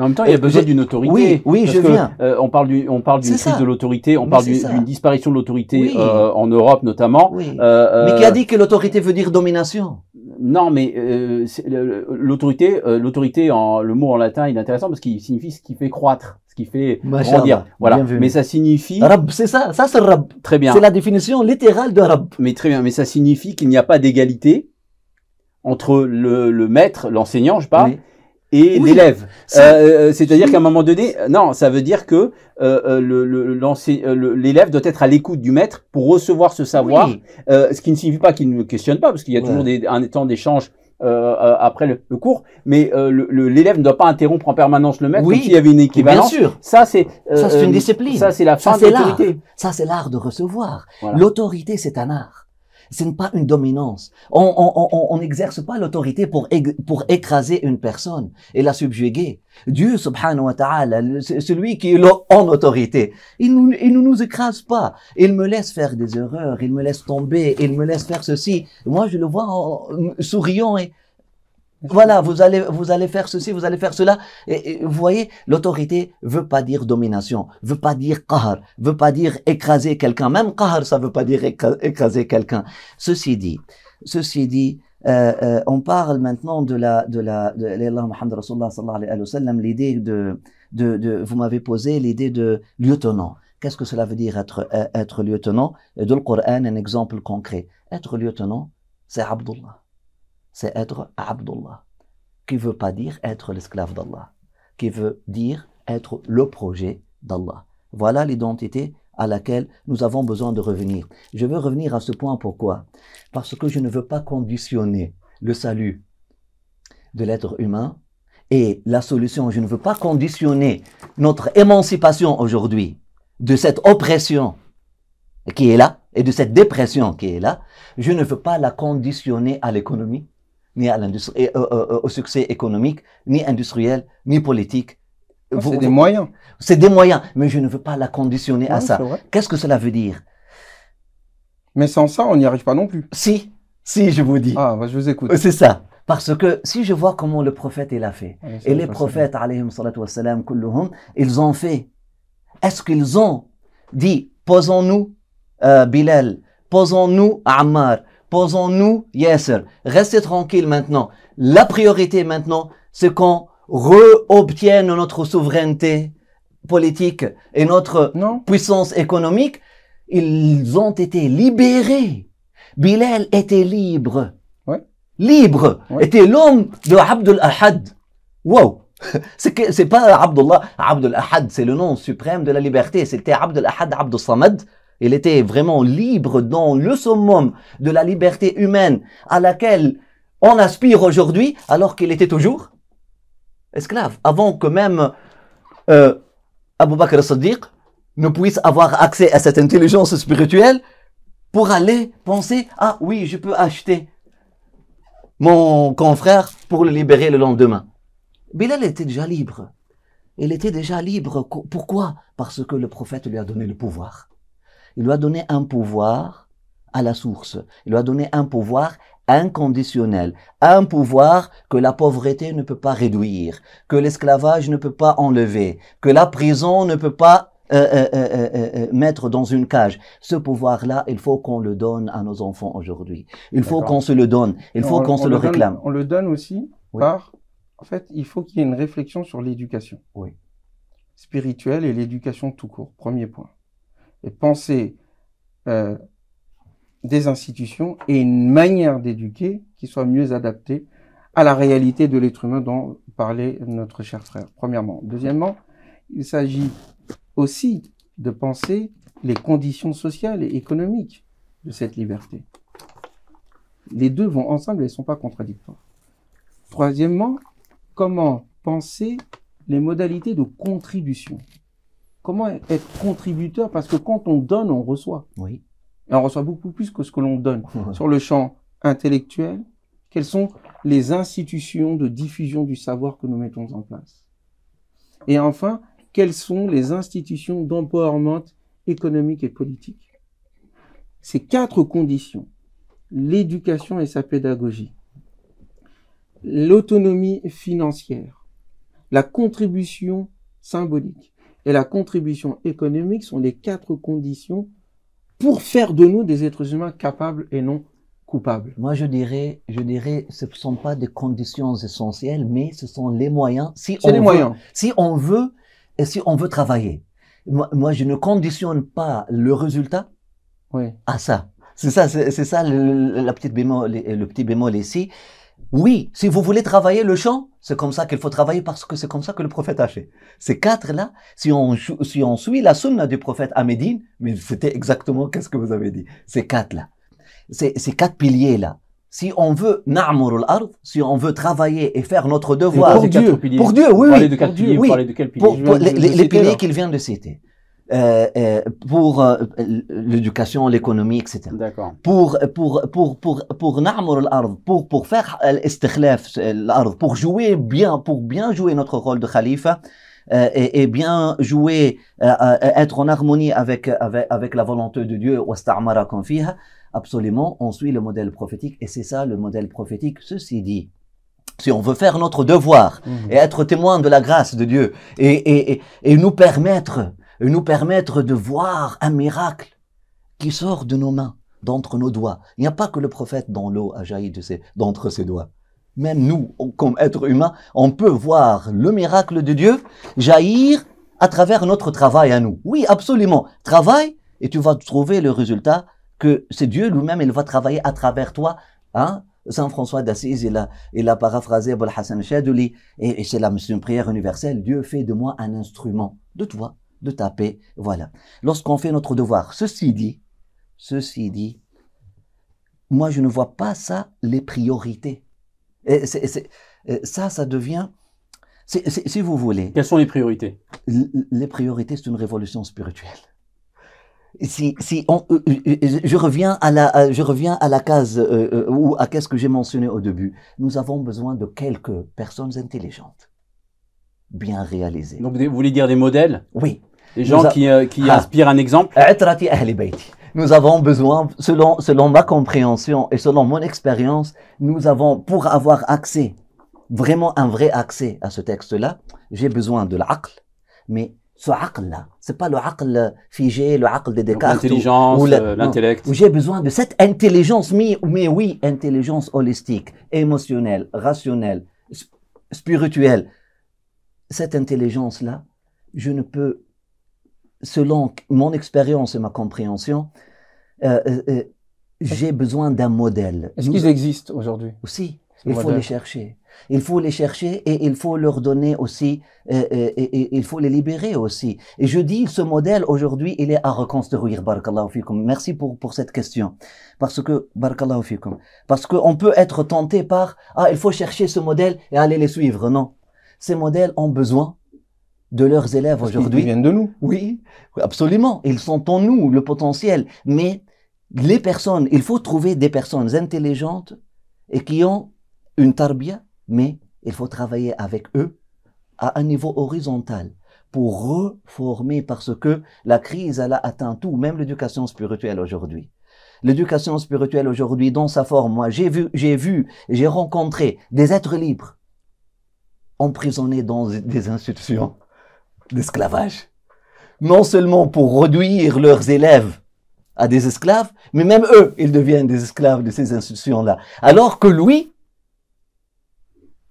en même temps, il y a euh, besoin d'une autorité. Oui, oui, je viens. Euh, on parle du, on parle d'une crise de l'autorité, on parle d'une disparition de l'autorité euh, en Europe notamment. mais qui a dit que l'autorité veut dire domination Non, mais l'autorité, l'autorité, en le mot en latin, est intéressant parce qu'il signifie ce qui fait croître, ce qui fait grandir. Voilà. Mais ça signifie. c'est ça, ça c'est rab. Très bien. C'est la définition littérale de rab. Mais très bien, mais ça signifie qu'il n'y a pas d'égalité entre le, maître, l'enseignant, je parle, et l'élève, euh, euh, C'est-à-dire qu'à un moment donné, non, ça veut dire que euh, euh l'élève doit être à l'écoute du maître pour recevoir ce savoir, ce qui ne signifie pas qu'il ne questionne pas, parce qu'il y a toujours un temps d'échange après le, cours, mais l'élève ne doit pas interrompre en permanence le maître. Oui, s'il y avait une équivalence. Bien sûr. Ça c'est ça c'est une discipline. Ça c'est la fin ça, de l'autorité. Ça c'est l'art de recevoir. L'autorité c'est un art ce n'est pas une dominance. On n'exerce pas l'autorité pour, pour écraser une personne et la subjuguer. Dieu, subhanahu wa ta'ala, celui qui est en autorité, il ne nous, nous écrase pas. Il me laisse faire des erreurs, il me laisse tomber, il me laisse faire ceci. Moi, je le vois en, souriant et voilà, vous allez, vous allez faire ceci, vous allez faire cela. Et, vous voyez, l'autorité veut pas dire domination, veut pas dire qahar, veut pas dire écraser quelqu'un. Même qahar, ça veut pas dire écraser quelqu'un. Ceci dit, ceci dit, euh, euh, on parle maintenant de la, de la, de l'idée de, de, de, vous m'avez posé l'idée de lieutenant. Qu'est-ce que cela veut dire être, euh, être lieutenant? Et de le Coran, un exemple concret. Être lieutenant, c'est Abdullah c'est être Abdullah, qui veut pas dire être l'esclave d'Allah, qui veut dire être le projet d'Allah. Voilà l'identité à laquelle nous avons besoin de revenir. Je veux revenir à ce point pourquoi Parce que je ne veux pas conditionner le salut de l'être humain et la solution. Je ne veux pas conditionner notre émancipation aujourd'hui de cette oppression qui est là et de cette dépression qui est là. Je ne veux pas la conditionner à l'économie ni à l'industrie, euh, euh, euh, au succès économique, ni industriel, ni politique. Ah, c'est des moyens. C'est des moyens, mais je ne veux pas la conditionner à ça. Qu'est-ce que cela veut dire Mais sans ça, on n'y arrive pas non plus. Si, si, je vous dis. Ah, bah, je vous écoute. C'est ça. Parce que si je vois comment le prophète il a fait, ah, et les prophètes, ils ont fait. Est-ce qu'ils ont dit, posons-nous Bilal, posons-nous Ammar, posons-nous, Yasser. Restez tranquille maintenant. La priorité maintenant, c'est qu'on reobtienne notre souveraineté politique et notre puissance économique. Ils ont été libérés. Bilal était libre. Libre. Était l'homme de Abdul Ahad. Wow. C'est pas Abdullah. Abdul Ahad, c'est le nom suprême de la liberté. C'était Abdul Ahad, Abdul Samad. Il était vraiment libre dans le summum de la liberté humaine à laquelle on aspire aujourd'hui, alors qu'il était toujours esclave. Avant que même euh, Abu Bakr al ne puisse avoir accès à cette intelligence spirituelle pour aller penser Ah oui, je peux acheter mon confrère pour le libérer le lendemain. Bilal était déjà libre. Il était déjà libre. Pourquoi Parce que le prophète lui a donné le pouvoir. Il lui a donné un pouvoir à la source. Il lui a donné un pouvoir inconditionnel, un pouvoir que la pauvreté ne peut pas réduire, que l'esclavage ne peut pas enlever, que la prison ne peut pas euh, euh, euh, mettre dans une cage. Ce pouvoir-là, il faut qu'on le donne à nos enfants aujourd'hui. Il faut qu'on se le donne. Il faut qu'on se le, réclame. on le donne aussi par, en fait, il faut qu'il y ait une réflexion sur l'éducation. Oui. Spirituelle et l'éducation tout court. Premier point et penser euh, des institutions et une manière d'éduquer qui soit mieux adaptée à la réalité de l'être humain dont parlait notre cher frère, premièrement. Deuxièmement, il s'agit aussi de penser les conditions sociales et économiques de cette liberté. Les deux vont ensemble et ne sont pas contradictoires. Troisièmement, comment penser les modalités de contribution comment être contributeur Parce que quand on donne, on reçoit. Oui. Et on reçoit beaucoup plus que ce que l'on donne. Sur le champ intellectuel, quelles sont les institutions de diffusion du savoir que nous mettons en place Et enfin, quelles sont les institutions d'empowerment économique et politique Ces quatre conditions, l'éducation et sa pédagogie, l'autonomie financière, la contribution symbolique, et la contribution économique sont les quatre conditions pour faire de nous des êtres humains capables et non coupables. Moi, je dirais, je dirais, ce ne sont pas des conditions essentielles, mais ce sont les moyens. Si on les veut, moyens. Si on veut et si on veut travailler. Moi, je ne conditionne pas le résultat à ça. C'est ça, c'est ça la petite bémol, le petit bémol ici. Oui, si vous voulez travailler le chant, c'est comme ça qu'il faut travailler parce que c'est comme ça que le prophète a fait. Ces quatre-là, si on, si on suit la sunna du prophète à Médine, mais c'était exactement qu'est-ce que vous avez dit. Ces quatre-là. Ces, quatre piliers-là. Si on veut si on veut travailler et faire notre devoir pour Dieu, pour Dieu, oui, pour les piliers qu'il vient de citer. Euh, euh, pour euh, l'éducation, l'économie, etc. Pour, pour, pour, pour, pour, pour, pour faire l'estichlaf, pour jouer bien, pour bien jouer notre rôle de khalifa, et, et, bien jouer, être en harmonie avec, avec, avec la volonté de Dieu, absolument, on suit le modèle prophétique, et c'est ça le modèle prophétique. Ceci dit, si on veut faire notre devoir mmh. et être témoin de la grâce de Dieu et, et, et nous permettre nous permettre de voir un miracle qui sort de nos mains, d'entre nos doigts. Il n'y a pas que le prophète dans l'eau a jailli de d'entre ses doigts. Même nous, comme êtres humains, on peut voir le miracle de Dieu jaillir à travers notre travail à nous. Oui, absolument. Travaille et tu vas trouver le résultat que c'est Dieu lui-même, il va travailler à travers toi. Hein? Saint François d'Assise, il a, paraphrasé Abul Hassan et, c'est, la, une prière universelle. Dieu fait de moi un instrument de toi de taper, voilà. Lorsqu'on fait notre devoir. Ceci dit, ceci dit, moi je ne vois pas ça les priorités. Et euh, ça, ça devient, si vous voulez. Quelles sont les priorités Les priorités, c'est une révolution spirituelle. Si, si on, euh, euh, je reviens à la, je reviens à la case ou à qu'est-ce que j'ai mentionné au début. Nous avons besoin de quelques personnes intelligentes, bien réalisées. Donc vous voulez dire des modèles Oui, des gens qui, euh, qui ah. inspirent un exemple Nous avons besoin, selon, selon ma compréhension et selon mon expérience, nous avons, pour avoir accès, vraiment un vrai accès à ce texte-là, j'ai besoin de l'aql, mais ce aql-là, c'est pas le aql figé, le aql de Descartes. L'intelligence, euh, l'intellect. J'ai besoin de cette intelligence, mais oui, intelligence holistique, émotionnelle, rationnelle, spirituelle. Cette intelligence-là, je ne peux selon mon expérience et ma compréhension, euh, euh, euh j'ai besoin d'un modèle. Est-ce qu'ils existent aujourd'hui Aussi, il faut les chercher. Il faut les chercher et il faut leur donner aussi, euh, euh et, il faut les libérer aussi. Et je dis, ce modèle aujourd'hui, il est à reconstruire, barakallahu fikum. Merci pour, pour cette question. Parce que, barakallahu fikum, parce qu'on peut être tenté par, ah, il faut chercher ce modèle et aller les suivre. Non. Ces modèles ont besoin de leurs élèves aujourd'hui. Ils viennent de nous. Oui, absolument. Ils sont en nous, le potentiel. Mais les personnes, il faut trouver des personnes intelligentes et qui ont une tarbia, mais il faut travailler avec eux à un niveau horizontal pour reformer parce que la crise, elle a atteint tout, même l'éducation spirituelle aujourd'hui. L'éducation spirituelle aujourd'hui, dans sa forme, moi, j'ai vu, j'ai vu, j'ai rencontré des êtres libres emprisonnés dans des institutions d'esclavage. Non seulement pour réduire leurs élèves à des esclaves, mais même eux, ils deviennent des esclaves de ces institutions-là. Alors que lui,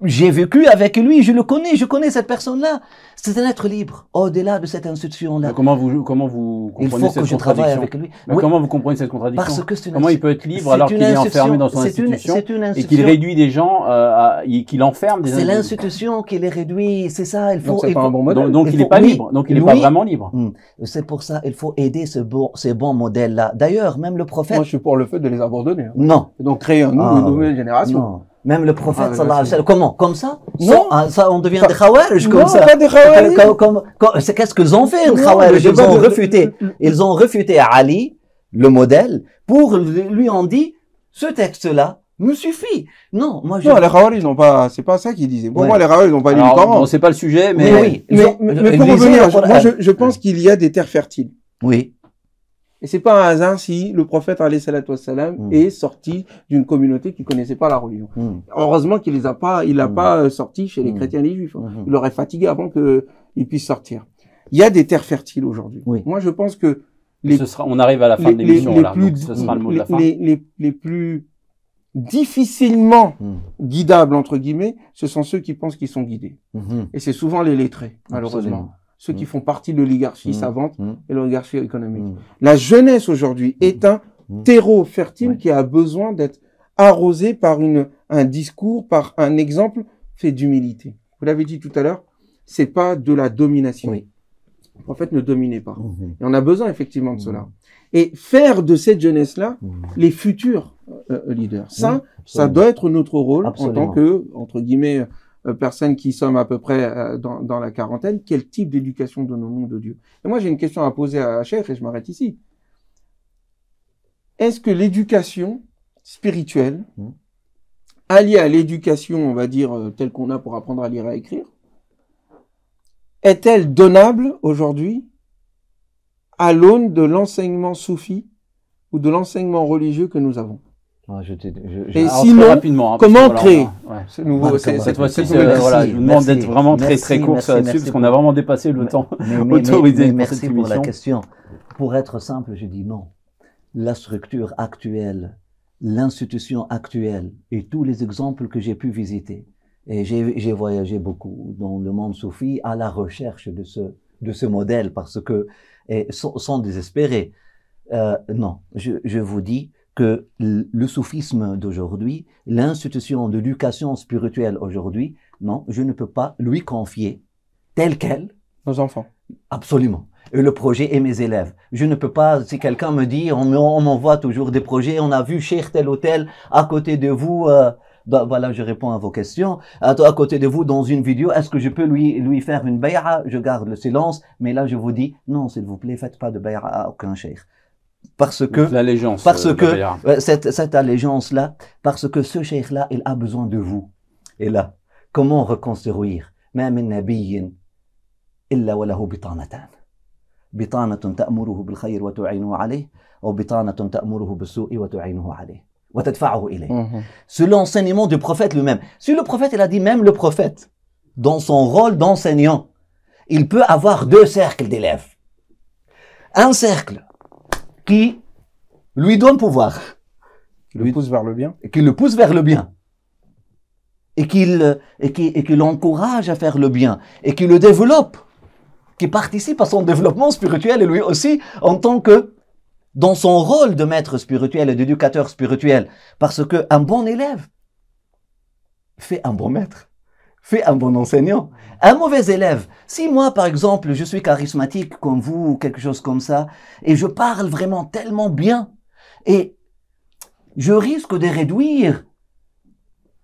j'ai vécu avec lui, je le connais, je connais cette personne-là. C'est un être libre, au-delà de cette institution-là. Comment vous, comment vous comprenez il faut que je travaille avec lui. Comment vous comprenez cette contradiction Parce que Comment il peut être libre alors qu'il est enfermé dans son institution, une institution. et qu'il réduit des gens, euh, qu'il enferme des C'est l'institution qui les réduit, c'est ça. Il faut, donc il n'est pas libre, donc il n'est pas vraiment libre. Hmm. C'est pour ça, il faut aider ce bon, ces bons modèles-là. D'ailleurs, même le prophète. Moi, je suis pour le fait de les abandonner. Hein. Non. donc créer un nouveau, ah. une nouvelle génération. Même le prophète, ah, sallallahu alayhi wa comment Comme ça Non ah, ça, On devient des khawarij comme non, ça. pas des khawarij. Qu'est-ce qu'ils ont fait, les khawarij Ils ont refuté. Ils ont refuté Ali, le modèle, pour lui en dit, ce texte-là me suffit. Non, moi je... Non, les khawarij n'ont pas... C'est pas ça qu'ils disaient. Pour moi, les khawarij n'ont pas lu le Coran. c'est pas le sujet, mais... Mais, oui, pour revenir, moi je, je euh, pense qu'il y a des terres fertiles. Oui. Et c'est pas un hasard si le prophète salam hmm. est sorti d'une communauté qui connaissait pas la religion. Hmm. Heureusement qu'il les a pas, il a hmm. pas euh, sorti chez les chrétiens et les juifs. Hein. Il aurait fatigué avant il puisse sortir. Il y a des terres fertiles aujourd'hui. Oui. Moi, je pense que les, sera, on arrive à la fin plus difficilement guidables entre guillemets, ce sont ceux qui pensent qu'ils sont guidés. Et c'est souvent les lettrés, malheureusement ceux qui mm. font partie de l'oligarchie mm. savante mm. et l'oligarchie économique. La jeunesse aujourd'hui est un terreau fertile qui a besoin d'être arrosé par une, un discours, par un exemple fait d'humilité. Vous l'avez dit tout à l'heure, c'est pas de la domination. En fait, ne dominez pas. Mm-hmm. Et on a besoin effectivement de cela. Mm-hmm. Et faire de cette jeunesse-là mm-hmm. les futurs euh, euh, leaders. Ça, ça doit être notre rôle en tant que, entre guillemets, euh, personnes qui sommes à peu près euh, dans, la quarantaine, quel type d'éducation donnons-nous de Dieu Et moi, j'ai une question à poser à chef et je m'arrête ici. Est-ce que l'éducation spirituelle, mmh. alliée à l'éducation, on va dire, euh, telle qu'on a pour apprendre à lire et à écrire, est-elle donnable aujourd'hui à l'aune de l'enseignement soufi ou de l'enseignement religieux que nous avons je, et sinon, rapidement, hein, comment créer ouais. nouveau, Cette fois-ci, je vous demande d'être vraiment très très court là-dessus, parce qu'on a vraiment dépassé le temps autorisé. merci pour, la question. Pour être simple, je dis non. La structure actuelle, l'institution actuelle et tous les exemples que j'ai pu visiter, et j'ai voyagé beaucoup dans le monde soufi à la recherche de ce, de ce modèle, parce que, et, sans, sans désespérer, euh, non, je, je vous dis, que le soufisme d'aujourd'hui, l'institution de spirituelle aujourd'hui, non, je ne peux pas lui confier tel quel. Nos enfants. Absolument. Et le projet et mes élèves. Je ne peux pas, si quelqu'un me dit, on, m'envoie toujours des projets, on a vu cher tel hôtel à côté de vous. Euh, bah, voilà, je réponds à vos questions. À, à côté de vous, dans une vidéo, est-ce que je peux lui, lui faire une baïra Je garde le silence, mais là, je vous dis, non, s'il vous plaît, faites pas de baïra à aucun cher parce que l'allégeance parce euh, que euh, cette, cette, allégeance là parce que ce cheikh là il a besoin de vous et là comment reconstruire ما من نبي إلا وله بطانتان بطانة تأمره بالخير وتعينه عليه أو بطانة تأمره بالسوء وتعينه عليه وتدفعه إليه mm-hmm. Selon l'enseignement du prophète lui-même si le prophète il a dit même le prophète dans son rôle d'enseignant il peut avoir deux cercles d'élèves un cercle qui lui donne pouvoir. Qui le pousse vers le bien. Qui le pousse vers le bien. Et qu'il et qui l'encourage à faire le bien. Et qui le développe. Qui participe à son développement spirituel et lui aussi en tant que dans son rôle de maître spirituel et d'éducateur spirituel. Parce qu'un bon élève fait un bon maître. Fais un bon enseignant. Un mauvais élève. Si moi, par exemple, je suis charismatique comme vous quelque chose comme ça, et je parle vraiment tellement bien, et je risque de réduire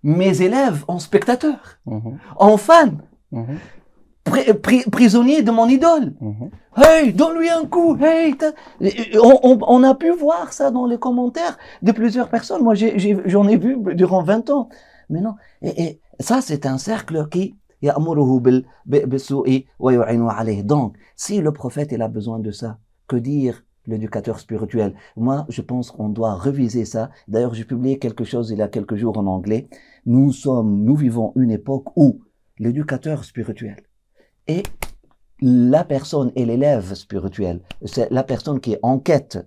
mes élèves en spectateurs, mm-hmm. en fans, mm-hmm. prisonniers de mon idole. Mm-hmm. Hey, donne-lui un coup. Hey, on, a pu voir ça dans les commentaires de plusieurs personnes. Moi, j'en ai, ai vu durant 20 ans. Mais non. Et, ça, c'est un cercle qui, donc, si le prophète il a besoin de ça, que dire l'éducateur spirituel Moi, je pense qu'on doit reviser ça. D'ailleurs, j'ai publié quelque chose il y a quelques jours en anglais. Nous sommes, nous vivons une époque où l'éducateur spirituel et la personne et l'élève spirituel, c'est la personne qui est en quête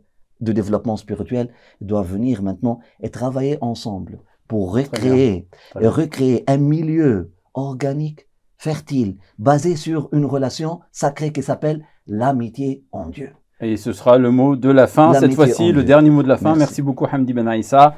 de développement spirituel, doit venir maintenant et travailler ensemble pour recréer, recréer un milieu organique, fertile, basé sur une relation sacrée qui s'appelle l'amitié en Dieu. Et ce sera le mot de la fin, cette fois-ci, le dernier mot de la fin. Merci, beaucoup, Hamdi Ben Aïssa.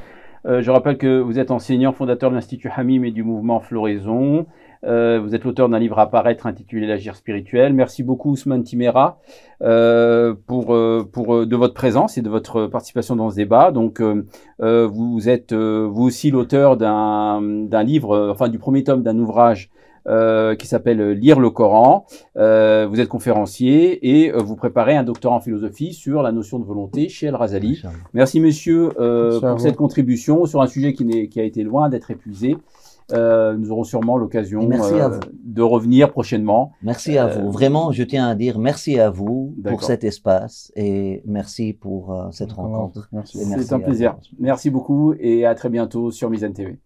Euh, je rappelle que vous êtes enseignant, fondateur de l'Institut Hamim et du mouvement Floraison. Euh, vous êtes l'auteur d'un livre à paraître intitulé L'agir spirituel. Merci beaucoup Ousmane Timera euh, pour, euh, pour euh, de votre présence et de votre participation dans ce débat. Donc euh, vous êtes vous aussi l'auteur d'un livre, enfin du premier tome d'un ouvrage euh, qui s'appelle Lire le Coran. Euh, vous êtes conférencier et vous préparez un doctorat en philosophie sur la notion de volonté chez El Razali. Merci, monsieur, pour cette contribution sur un sujet qui, qui a été loin d'être épuisé. Euh, nous aurons sûrement l'occasion euh, de revenir prochainement. Merci à vous. Euh, Vraiment, je tiens à dire merci à vous pour cet espace et merci pour cette rencontre. C'est un plaisir. Merci beaucoup et à très bientôt sur Mizan TV.